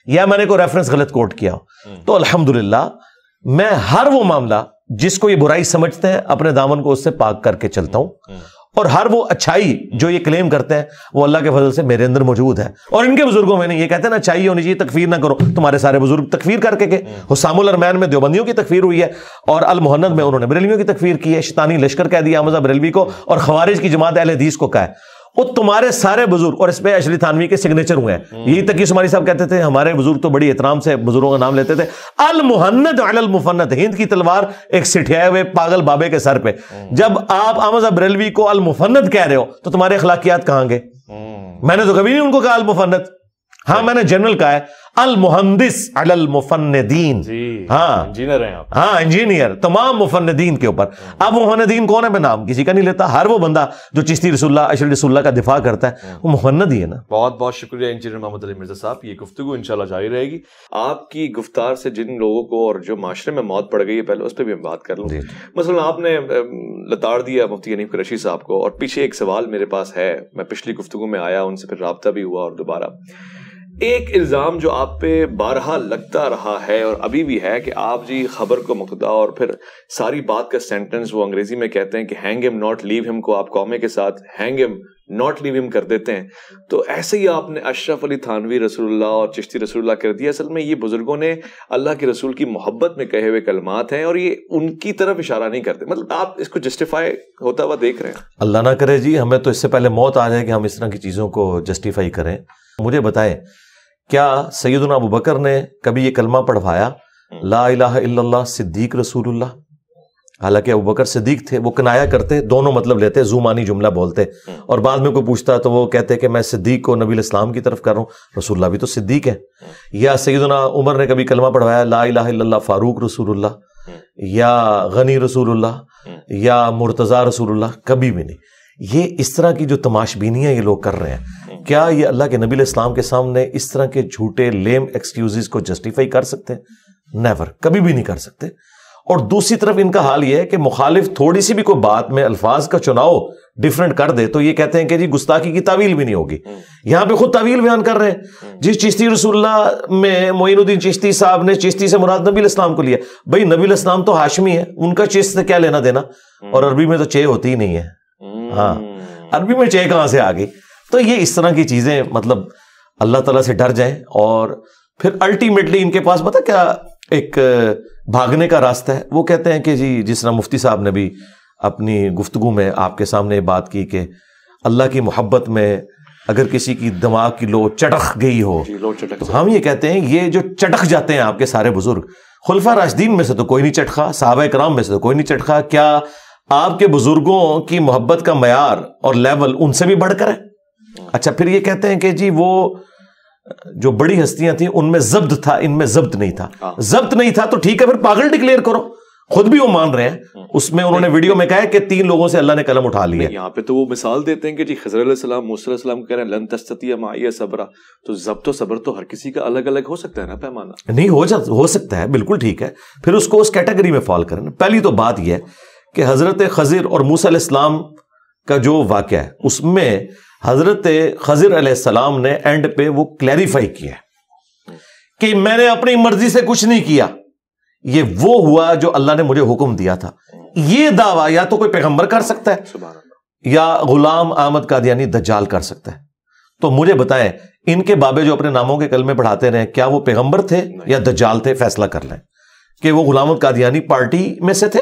या मैंने कोई रेफरेंस गलत कोट किया हो hmm. तो अल्हम्दुलिल्लाह मैं हर वो मामला जिसको ये बुराई समझते हैं अपने दामन को उससे पाक करके चलता हूं hmm. और हर वो अच्छाई जो ये क्लेम करते हैं वो अल्लाह के फजल से मेरे अंदर मौजूद है और इनके बुजुर्गों में नहीं ये कहते हैं ना चाहिए होनी चाहिए तकफीर ना करो तुम्हारे सारे बुजुर्ग तकफीर करके के हम्म। हुसामुल अरमैन में देवबंदियों की तकफीर हुई है और अल मोहन्नद में उन्होंने बरेलियों की तकफीर की है शतानी लश्कर कह दिया हमजा बरेलवी को और खवारिज की जमात अहल हदीस को कहा है वो तुम्हारे सारे बुजुर्ग और इसमें अशली थानवी के सिग्नेचर हुए हैं हम्म। यही तक हमारी साहब कहते थे हमारे बुजुर्ग तो बड़ी एहतराम से बुजुर्गों का नाम लेते थे अल मुहन्नत अल मुफन्नत हिंद की तलवार एक सिठियाए हुए पागल बाबे के सर पे हम्म। जब आप अहमद अब्रेलवी को अल मुफन्नत कह रहे हो तो तुम्हारे अखलाकियात कहाँगे गए हम्म। मैंने तो कभी नहीं उनको कहा अल मुफन्नत हाँ मैंने जनरल कहा है अल मुहंदिस अल मुफन्नदीन हाँ इंजीनियर हैं आप हाँ इंजीनियर तमाम मुफन्नदीन के ऊपर हाँ। अब मुफन्नदीन कौन है मैं नाम किसी का नहीं लेता हर वो बंदा जो चिश्ती रसुल्ला अशर रसुल्ला का दिफा करता है हाँ। वो मुफन्नद ही है ना बहुत बहुत शुक्रिया इंजीनियर मोहम्मद अली मिर्जा साहब ये गुफ्तु इंशाल्लाह जारी रहेगी आपकी गुफ्तार से जिन लोगों को और जो माशरे में मौत पड़ गई है पहले उस पर भी हम बात कर लूँ मसलन आपने लताड़ दिया मुफ्ती अनीफ रशीद साहब को और पीछे एक सवाल मेरे पास है मैं पिछली गुफ्तु में आया उनसे फिर रबता भी हुआ और दोबारा एक इल्ज़ाम जो आप पे बारहा लगता रहा है और अभी भी है कि आप जी खबर को मुकदा और फिर सारी बात का सेंटेंस वो अंग्रेजी में कहते हैं कि hang him not leave him को आप कौमे के साथ hang him not leave him कर देते हैं तो ऐसे ही आपने अशरफ अली थानवी रसूलुल्लाह और चिश्ती रसूलुल्लाह कर दिया असल में ये बुजुर्गों ने अल्लाह के रसूल की मोहब्बत में कहे हुए कलमात हैं और ये उनकी तरफ इशारा नहीं करते मतलब आप इसको जस्टिफाई होता हुआ देख रहे हैं अल्लाह ना करे जी हमें तो इससे पहले मौत आ जाए कि हम इस तरह की चीज़ों को जस्टिफाई करें मुझे बताएं क्या सैदना अबू बकर ने कभी ये कलमा पढ़वाया ला इला सिद्दीक रसूलुल्लाह हालांकि अबू बकर सिद्दीक थे वो कनाया करते दोनों मतलब लेते जुमानी जुमला बोलते हम्म। और बाद में कोई पूछता तो वो कहते कि मैं सिद्दीक को नबी इस्लाम की तरफ कर रहा हूँ रसूल्ला भी तो सिद्दीक है हम्म। या सैदना उमर ने कभी कलमा पढ़वाया ला इला फ़ारूक रसूलुल्लाह हम्म। या गनी रसूलुल्लाह या मुर्तज़ा रसूलुल्लाह कभी भी नहीं ये इस तरह की जो तमाशबीनियाँ ये लोग कर रहे हैं क्या ये अल्लाह के नबी इस्लाम के सामने इस तरह के झूठे लेम एक्सक्यूज को जस्टिफाई कर सकते हैं नेवर कभी भी नहीं कर सकते और दूसरी तरफ इनका हाल यह है कि मुखालिफ थोड़ी सी भी कोई बात में अल्फाज का चुनाव डिफरेंट कर दे तो ये कहते हैं कि जी गुस्ताखी की तावील भी नहीं होगी यहां पे खुद तावील बयान कर रहे हैं जिस चिश्ती रसुल्ला में मोइनुद्दीन चिश्ती साहब ने चिश्ती से मुराद नबी इस्लाम को लिया भाई नबी इस्लाम तो हाशमी है उनका चिश्त से क्या लेना देना और अरबी में तो चे होती ही नहीं है हाँ अरबी में चे कहां से आ गई तो ये इस तरह की चीज़ें मतलब अल्लाह तला से डर जाए और फिर अल्टीमेटली इनके पास पता क्या एक भागने का रास्ता है वो कहते हैं कि जी जिस तरह मुफ्ती साहब ने भी अपनी गुफ्तु में आपके सामने बात की कि अल्लाह की मोहब्बत में अगर किसी की दिमाग की लो चटक गई हो चटक तो हम ये कहते हैं ये जो चटक जाते हैं आपके सारे बुजुर्ग खुलफा राशदीन में से तो कोई नहीं चटका साहब कराम में से तो कोई नहीं चटका क्या आपके बुजुर्गों की मोहब्बत का मैार और लेवल उनसे भी बढ़कर है अच्छा फिर ये कहते हैं कि जी वो जो बड़ी हस्तियां थी उनमें जब्त था इनमें जब्त नहीं था हाँ। जब्त नहीं था तो ठीक है फिर पागल डिक्लेयर करो खुद भी वो मान रहे हैं हाँ। उसमें उन्होंने वीडियो में कहा है कि तीन लोगों से अल्लाह ने कलम उठा लिया यहाँ पे तो वो मिसाल देते हैं कि जी खजरम मूसम कह रहे हैं लन सबरा तो जब्त तो सबर तो हर किसी का अलग अलग हो सकता है ना पैमाना नहीं हो जा हो सकता है बिल्कुल ठीक है फिर उसको उस कैटेगरी में फॉल करें पहली तो बात यह है कि हजरत खजर और मूसम का जो वाक़ है उसमें हजरत खजिर अलैहिस्सलाम ने एंड पे वो क्लैरिफाई किया कि मैंने अपनी मर्जी से कुछ नहीं किया ये वो हुआ जो अल्लाह ने मुझे हुक्म दिया था ये दावा या तो कोई पैगंबर कर सकता है या गुलाम अहमद कादियानी दज्जाल कर सकता है तो मुझे बताएं इनके बाबे जो अपने नामों के कल में पढ़ाते रहे क्या वो पैगंबर थे या दज्जाल थे फैसला कर लें कि वो गुलाम कादियानी पार्टी में से थे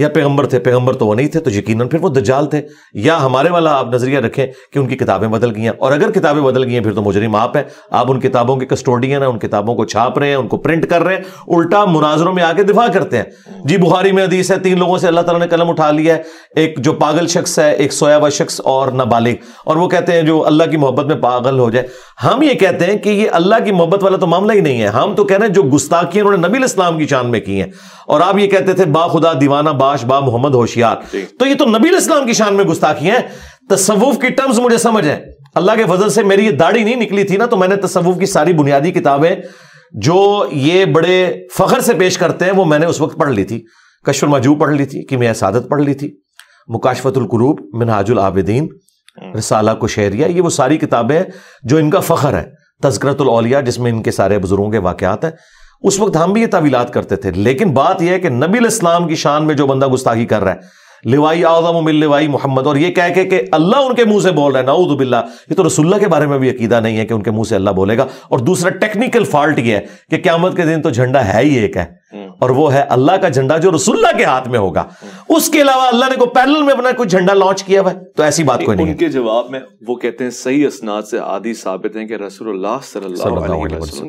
या पैगंबर थे पैगंबर तो वो नहीं थे तो यकीनन फिर वो दजाल थे या हमारे वाला आप नजरिया रखें कि उनकी किताबें बदल गई हैं और अगर किताबें बदल गई हैं फिर तो मुजरिम आप हैं आप उन किताबों के कस्टोडियन हैं उन किताबों को छाप रहे हैं उनको प्रिंट कर रहे हैं उल्टा मुनाजरों में आके दिफा करते हैं जी बुहारी में हदीस है तीन लोगों से अल्लाह तला ने कलम उठा लिया है एक जो पागल शख्स है एक सोयाबा शख्स और नाबालिग और वो कहते हैं जो अल्लाह की मोहब्बत में पागल हो जाए हम ये कहते हैं कि ये अल्लाह की मोहब्बत वाला तो मामला ही नहीं है हम तो कह रहे हैं जो गुस्ताखियाँ उन्होंने नबी इस्लाम की शान में की हैं और आप ये कहते थे बाखुदा दीवाना बा बदमाश बा मोहम्मद होशियार तो ये तो नबी इस्लाम की शान में गुस्ताखी है तस्वुफ की टर्म्स मुझे समझ है अल्लाह के फजल से मेरी ये दाढ़ी नहीं निकली थी ना तो मैंने तस्वुफ की सारी बुनियादी किताबें जो ये बड़े फखर से पेश करते हैं वो मैंने उस वक्त पढ़ ली थी कशुर मजू पढ़ ली थी कि मैं सादत पढ़ ली थी मुकाशफतुलकरूब मिनहाजुल आबिदीन हम्म। रसाला कुशहरिया ये वो सारी किताबें जो इनका फ़खर है तस्करतुल जिसमें इनके सारे बुजुर्गों के वाक़ात हैं उस वक्त हम भी ये तवीलात करते थे लेकिन बात यह है कि नबी इस्लाम की शान में जो बंदा गुस्ताखी कर रहा है लिवाई आजम लिवाई मोहम्मद और यह कह के कि अल्लाह उनके मुंह से बोल रहा है नाउदबिल्ला ये तो रसुल्ला के बारे में भी अकीदा नहीं है कि उनके मुंह से अल्लाह बोलेगा और दूसरा टेक्निकल फॉल्ट यह है कि क्यामत के दिन तो झंडा है ही एक है और वो है अल्लाह का झंडा जो रसुल्ला के हाथ में होगा उसके अलावा अल्लाह ने कोई पैनल में अपना कोई झंडा लॉन्च किया हुआ तो ऐसी बात कोई नहीं उनके जवाब में वो कहते हैं सही असनाद से आदि साबित है कि रसूलुल्लाह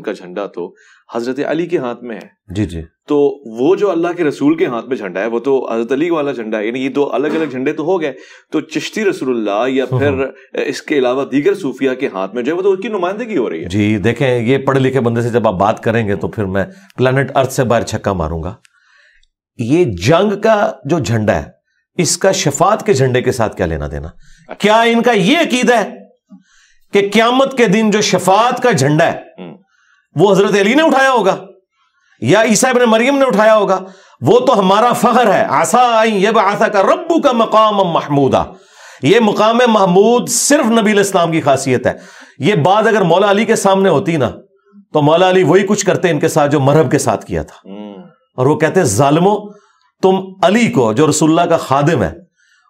का झंडा तो हजरत अली के हाथ में है जी जी तो वो जो अल्लाह के रसूल के हाथ में झंडा है वो तो हजरत अली वाला झंडा है यानी ये दो अलग अलग झंडे तो हो गए तो चिश्ती रसूलुल्लाह या हम्म, फिर हम्म। इसके अलावा दीगर सूफिया के हाथ में जो है वो तो उसकी नुमाइंदगी हो रही है जी देखें ये पढ़े लिखे बंदे से जब आप बात करेंगे तो फिर मैं प्लानट अर्थ से बाहर छक्का मारूंगा ये जंग का जो झंडा है इसका शफात के झंडे के साथ क्या लेना देना क्या इनका यह अकीदा है कि क्यामत के दिन जो शफात का झंडा है हम्म। वो हजरत अली ने उठाया होगा या ईसा इबन मरियम ने उठाया होगा वो तो हमारा फखर है आसा आई यब आसा का रब्बू का मकाम महमूदा ये मुकाम महमूद सिर्फ नबी इस्लाम की खासियत है ये बात अगर मौला अली के सामने होती ना तो मौला अली वही कुछ करते इनके साथ जो मरहब के साथ किया था हम्म। और वो कहते जालमो तुम अली को जो रसुल्ला का खादिम है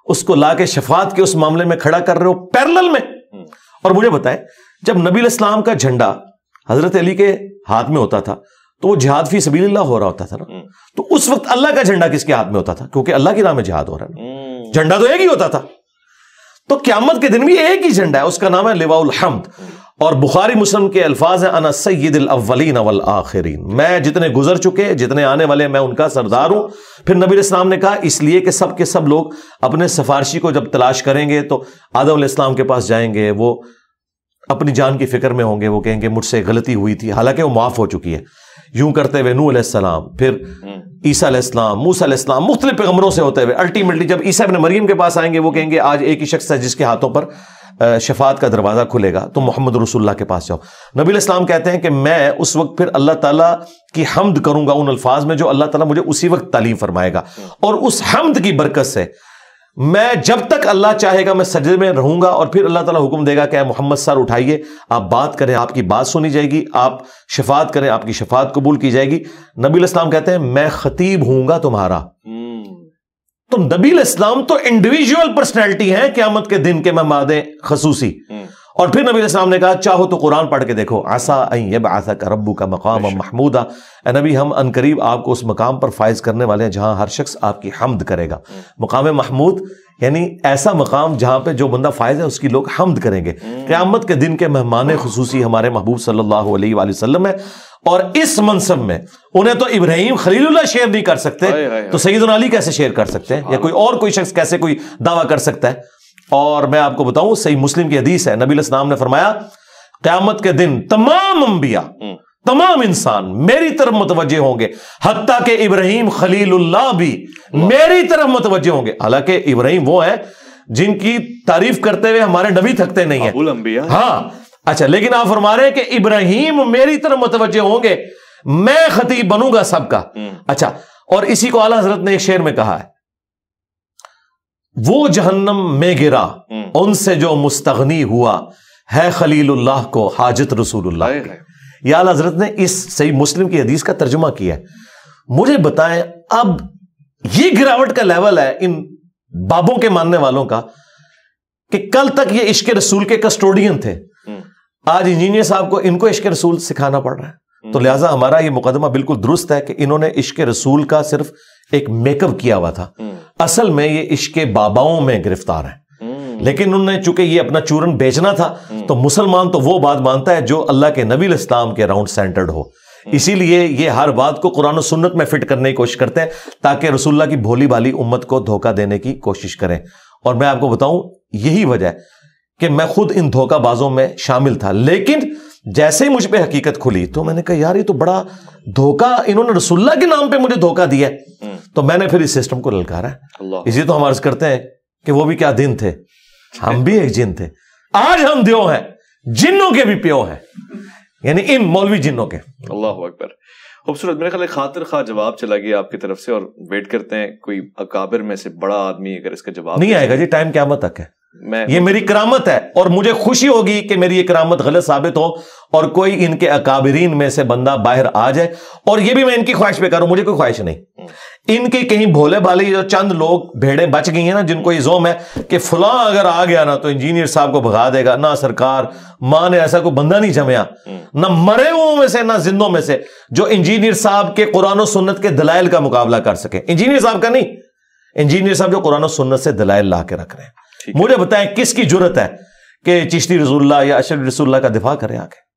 उसको ला के शफात के उस मामले में खड़ा कर रहे हो पैरल में हम्म। और मुझे बताए जब नबी इस्लाम का झंडा हजरत अली के हाथ में होता था तो वो जिहाद फी सबील्ला हो रहा होता था ना हम्म। तो उस वक्त अल्लाह का झंडा किसके हाथ में होता था क्योंकि अल्लाह के नाम में जिहाद हो रहा है झंडा तो एक ही होता था तो क्यामत के दिन भी एक ही झंडा है उसका नाम है लिवाउल हमद और बुखारी मुस्लिम के अल्फाज हैं अना सैद अव्वलीन अवल आखिरीन मैं जितने गुजर चुके जितने आने वाले मैं उनका सरदार हूं फिर नबी इस्लाम ने कहा इसलिए कि सब के सब लोग अपने सिफारशी को जब तलाश करेंगे तो आदम इस्लाम के पास जाएंगे वो अपनी जान की फिक्र में होंगे वो कहेंगे मुझसे गलती हुई थी हालांकि वो माफ हो चुकी है यूं करते हुए नू असलम फिर हम्म। ईसा इस्लाम मूसा इस्लाम मुख्तलिफ से होते हुए अल्टीमेटली जब ईसा अपने मरीम के पास आएंगे वो कहेंगे आज एक ही शख्स है जिसके हाथों पर शफात का दरवाज़ा खुलेगा तो मोहम्मद रसुल्ला के पास जाओ नबी इस्लाम कहते हैं कि मैं उस वक्त फिर अल्लाह ताला की हमद करूंगा उन अल्फाज में जो अल्लाह ताला मुझे उसी वक्त तालीम फरमाएगा और उस हमद की बरकत से मैं जब तक अल्लाह चाहेगा मैं सजदे में रहूंगा और फिर अल्लाह ताला हुक्म देगा क्या मोहम्मद सर उठाइए आप बात करें आपकी बात सुनी जाएगी आप शफात करें आपकी शफात कबूल की जाएगी नबी इस्लाम कहते हैं मैं खतीब हूंगा तुम्हारा तो नबी इस्लाम तो इंडिविजुअल पर्सनैलिटी है क्यामत के दिन के मैं मादे खसूसी हम्म। और फिर नबी इस्लाम ने कहा चाहो तो कुरान पढ़ के देखो आसा अब आसा का रब्बू का मकाम अच्छा। महमूदा नबी हम अनकरीब आपको उस मकाम पर फायज करने वाले हैं जहां हर शख्स आपकी हमद करेगा हम्म। मकाम महमूद यानी ऐसा मकाम जहां पे जो बंदा फायज है उसकी लोग हमद करेंगे हम्म। क्यामत के दिन के मेहमान हाँ। खसूसी हमारे महबूब सल्लल्लाहु अलैहि वसल्लम है और इस मनसब में उन्हें तो इब्राहिम खलीलुल्लाह शेयर नहीं कर सकते तो सईद अली कैसे शेयर कर सकते हैं या कोई और कोई शख्स कैसे कोई दावा कर सकता है और मैं आपको बताऊं सही मुस्लिम की हदीस है नबी इस्लाम ने फरमाया क्यामत के दिन तमाम अंबिया हम्म। तमाम इंसान मेरी तरफ मुतवजे होंगे हत्या के इब्राहिम खलीलुल्लाह भी मेरी तरफ मुतवजे होंगे हालांकि इब्राहिम वो है जिनकी तारीफ करते हुए हमारे नबी थकते नहीं है हाँ अच्छा लेकिन आप फरमा रहे हैं कि इब्राहिम मेरी तरफ मुतवजे होंगे मैं खतीब बनूंगा सबका हम्म। अच्छा और इसी को आला हजरत ने एक शेर में कहा है वो जहन्नम में गिरा हम्म। उनसे जो मुस्तगनी हुआ है खलीलुल्लाह को हाजत रसूल या हजरत ने इस सही मुस्लिम की हदीस का तर्जुमा किया मुझे बताएं अब यह गिरावट का लेवल है इन बाबों के मानने वालों का कि कल तक ये इश्क रसूल के कस्टोडियन थे हम्म। आज इंजीनियर साहब को इनको इश्क रसूल सिखाना पड़ रहा है हम्म। तो लिहाजा हमारा ये मुकदमा बिल्कुल दुरुस्त है कि इन्होंने इश्क रसूल का सिर्फ एक मेकअप किया हुआ था असल में ये इश्क बाबाओं में गिरफ्तार है हम्म। लेकिन उन्होंने चूंकि ये अपना चूरन बेचना था हम्म। तो मुसलमान तो वो बात मानता है जो अल्लाह के नबी इस्लाम के राउंड सेंटर्ड हो हम्म। इसीलिए ये हर बात को कुरान और सुन्नत में फिट करने की कोशिश करते हैं ताकि रसुल्ला की भोली भाली उम्मत को धोखा देने की कोशिश करें और मैं आपको बताऊं यही वजह है कि मैं खुद इन धोखाबाजों में शामिल था लेकिन जैसे ही मुझ पर हकीकत खुली तो मैंने कहा यार ये तो बड़ा धोखा इन्होंने रसुल्ला के नाम पर मुझे धोखा दिया तो मैंने फिर इस सिस्टम को ललकारा इसी तो हम अर्ज करते हैं कि वो भी क्या दिन थे हम भी एक जिन थे आज हम दियो हैं जिन्हों के भी प्यो है यानी इन मौलवी जिन्नों के अल्लाह अकबर खूबसूरत मेरे ख्याल खातिर खा जवाब चला गया आपकी तरफ से और वेट करते हैं कोई अकाबिर में से बड़ा आदमी अगर इसका जवाब नहीं आएगा जी टाइम क्या तक है मैं ये मेरी करामत है और मुझे खुशी होगी कि मेरी ये करामत गलत साबित हो और कोई इनके अकाबरीन में से बंदा बाहर आ जाए और ये भी मैं इनकी ख्वाहिश पे करूं मुझे कोई ख्वाहिश नहीं हम्म। इनके कहीं भोले भाले जो चंद लोग भेड़े बच गई हैं ना जिनको ये जोम है कि फुला अगर आ गया ना तो इंजीनियर साहब को भगा देगा ना सरकार मां ने ऐसा कोई बंदा नहीं जमया ना मरे हुओं में से ना जिंदों में से जो इंजीनियर साहब के कुरान सुन्नत के दलाइल का मुकाबला कर सके इंजीनियर साहब का नहीं इंजीनियर साहब जो कुरान सुन्नत से दलाइल ला के रख रहे हैं मुझे बताएं किसकी जरूरत है कि चिश्ती रसूल्ला या अशर रसुल्ला का दिफा करें आगे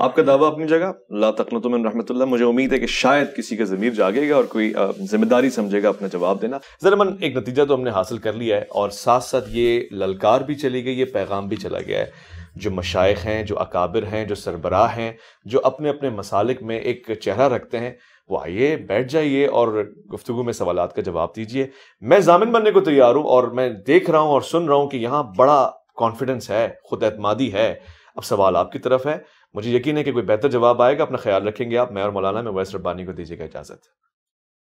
आपका दावा अपनी जगह ला तकनतुमन तो रहमतुल्ला मुझे उम्मीद है कि शायद किसी का ज़मीर जागेगा और कोई जिम्मेदारी समझेगा अपना जवाब देना मन एक नतीजा तो हमने हासिल कर लिया है और साथ साथ ये ललकार भी चली गई ये पैगाम भी चला गया है जो मशाइ हैं जो अकाबिर हैं जो सरबराह हैं जो अपने अपने मसालिक में एक चेहरा रखते हैं वो आइए बैठ जाइए और गुफ्तु में सवाल का जवाब दीजिए मैं जामिन बनने को तैयार हूँ और मैं देख रहा हूँ और सुन रहा हूँ कि यहाँ बड़ा कॉन्फिडेंस है खुद एतमादी है अब सवाल आपकी तरफ है मुझे यकीन है कि कोई बेहतर जवाब आएगा अपना ख्याल रखेंगे आप मैं और मौलाना में वैस रब्बानी को दीजिएगा इजाज़त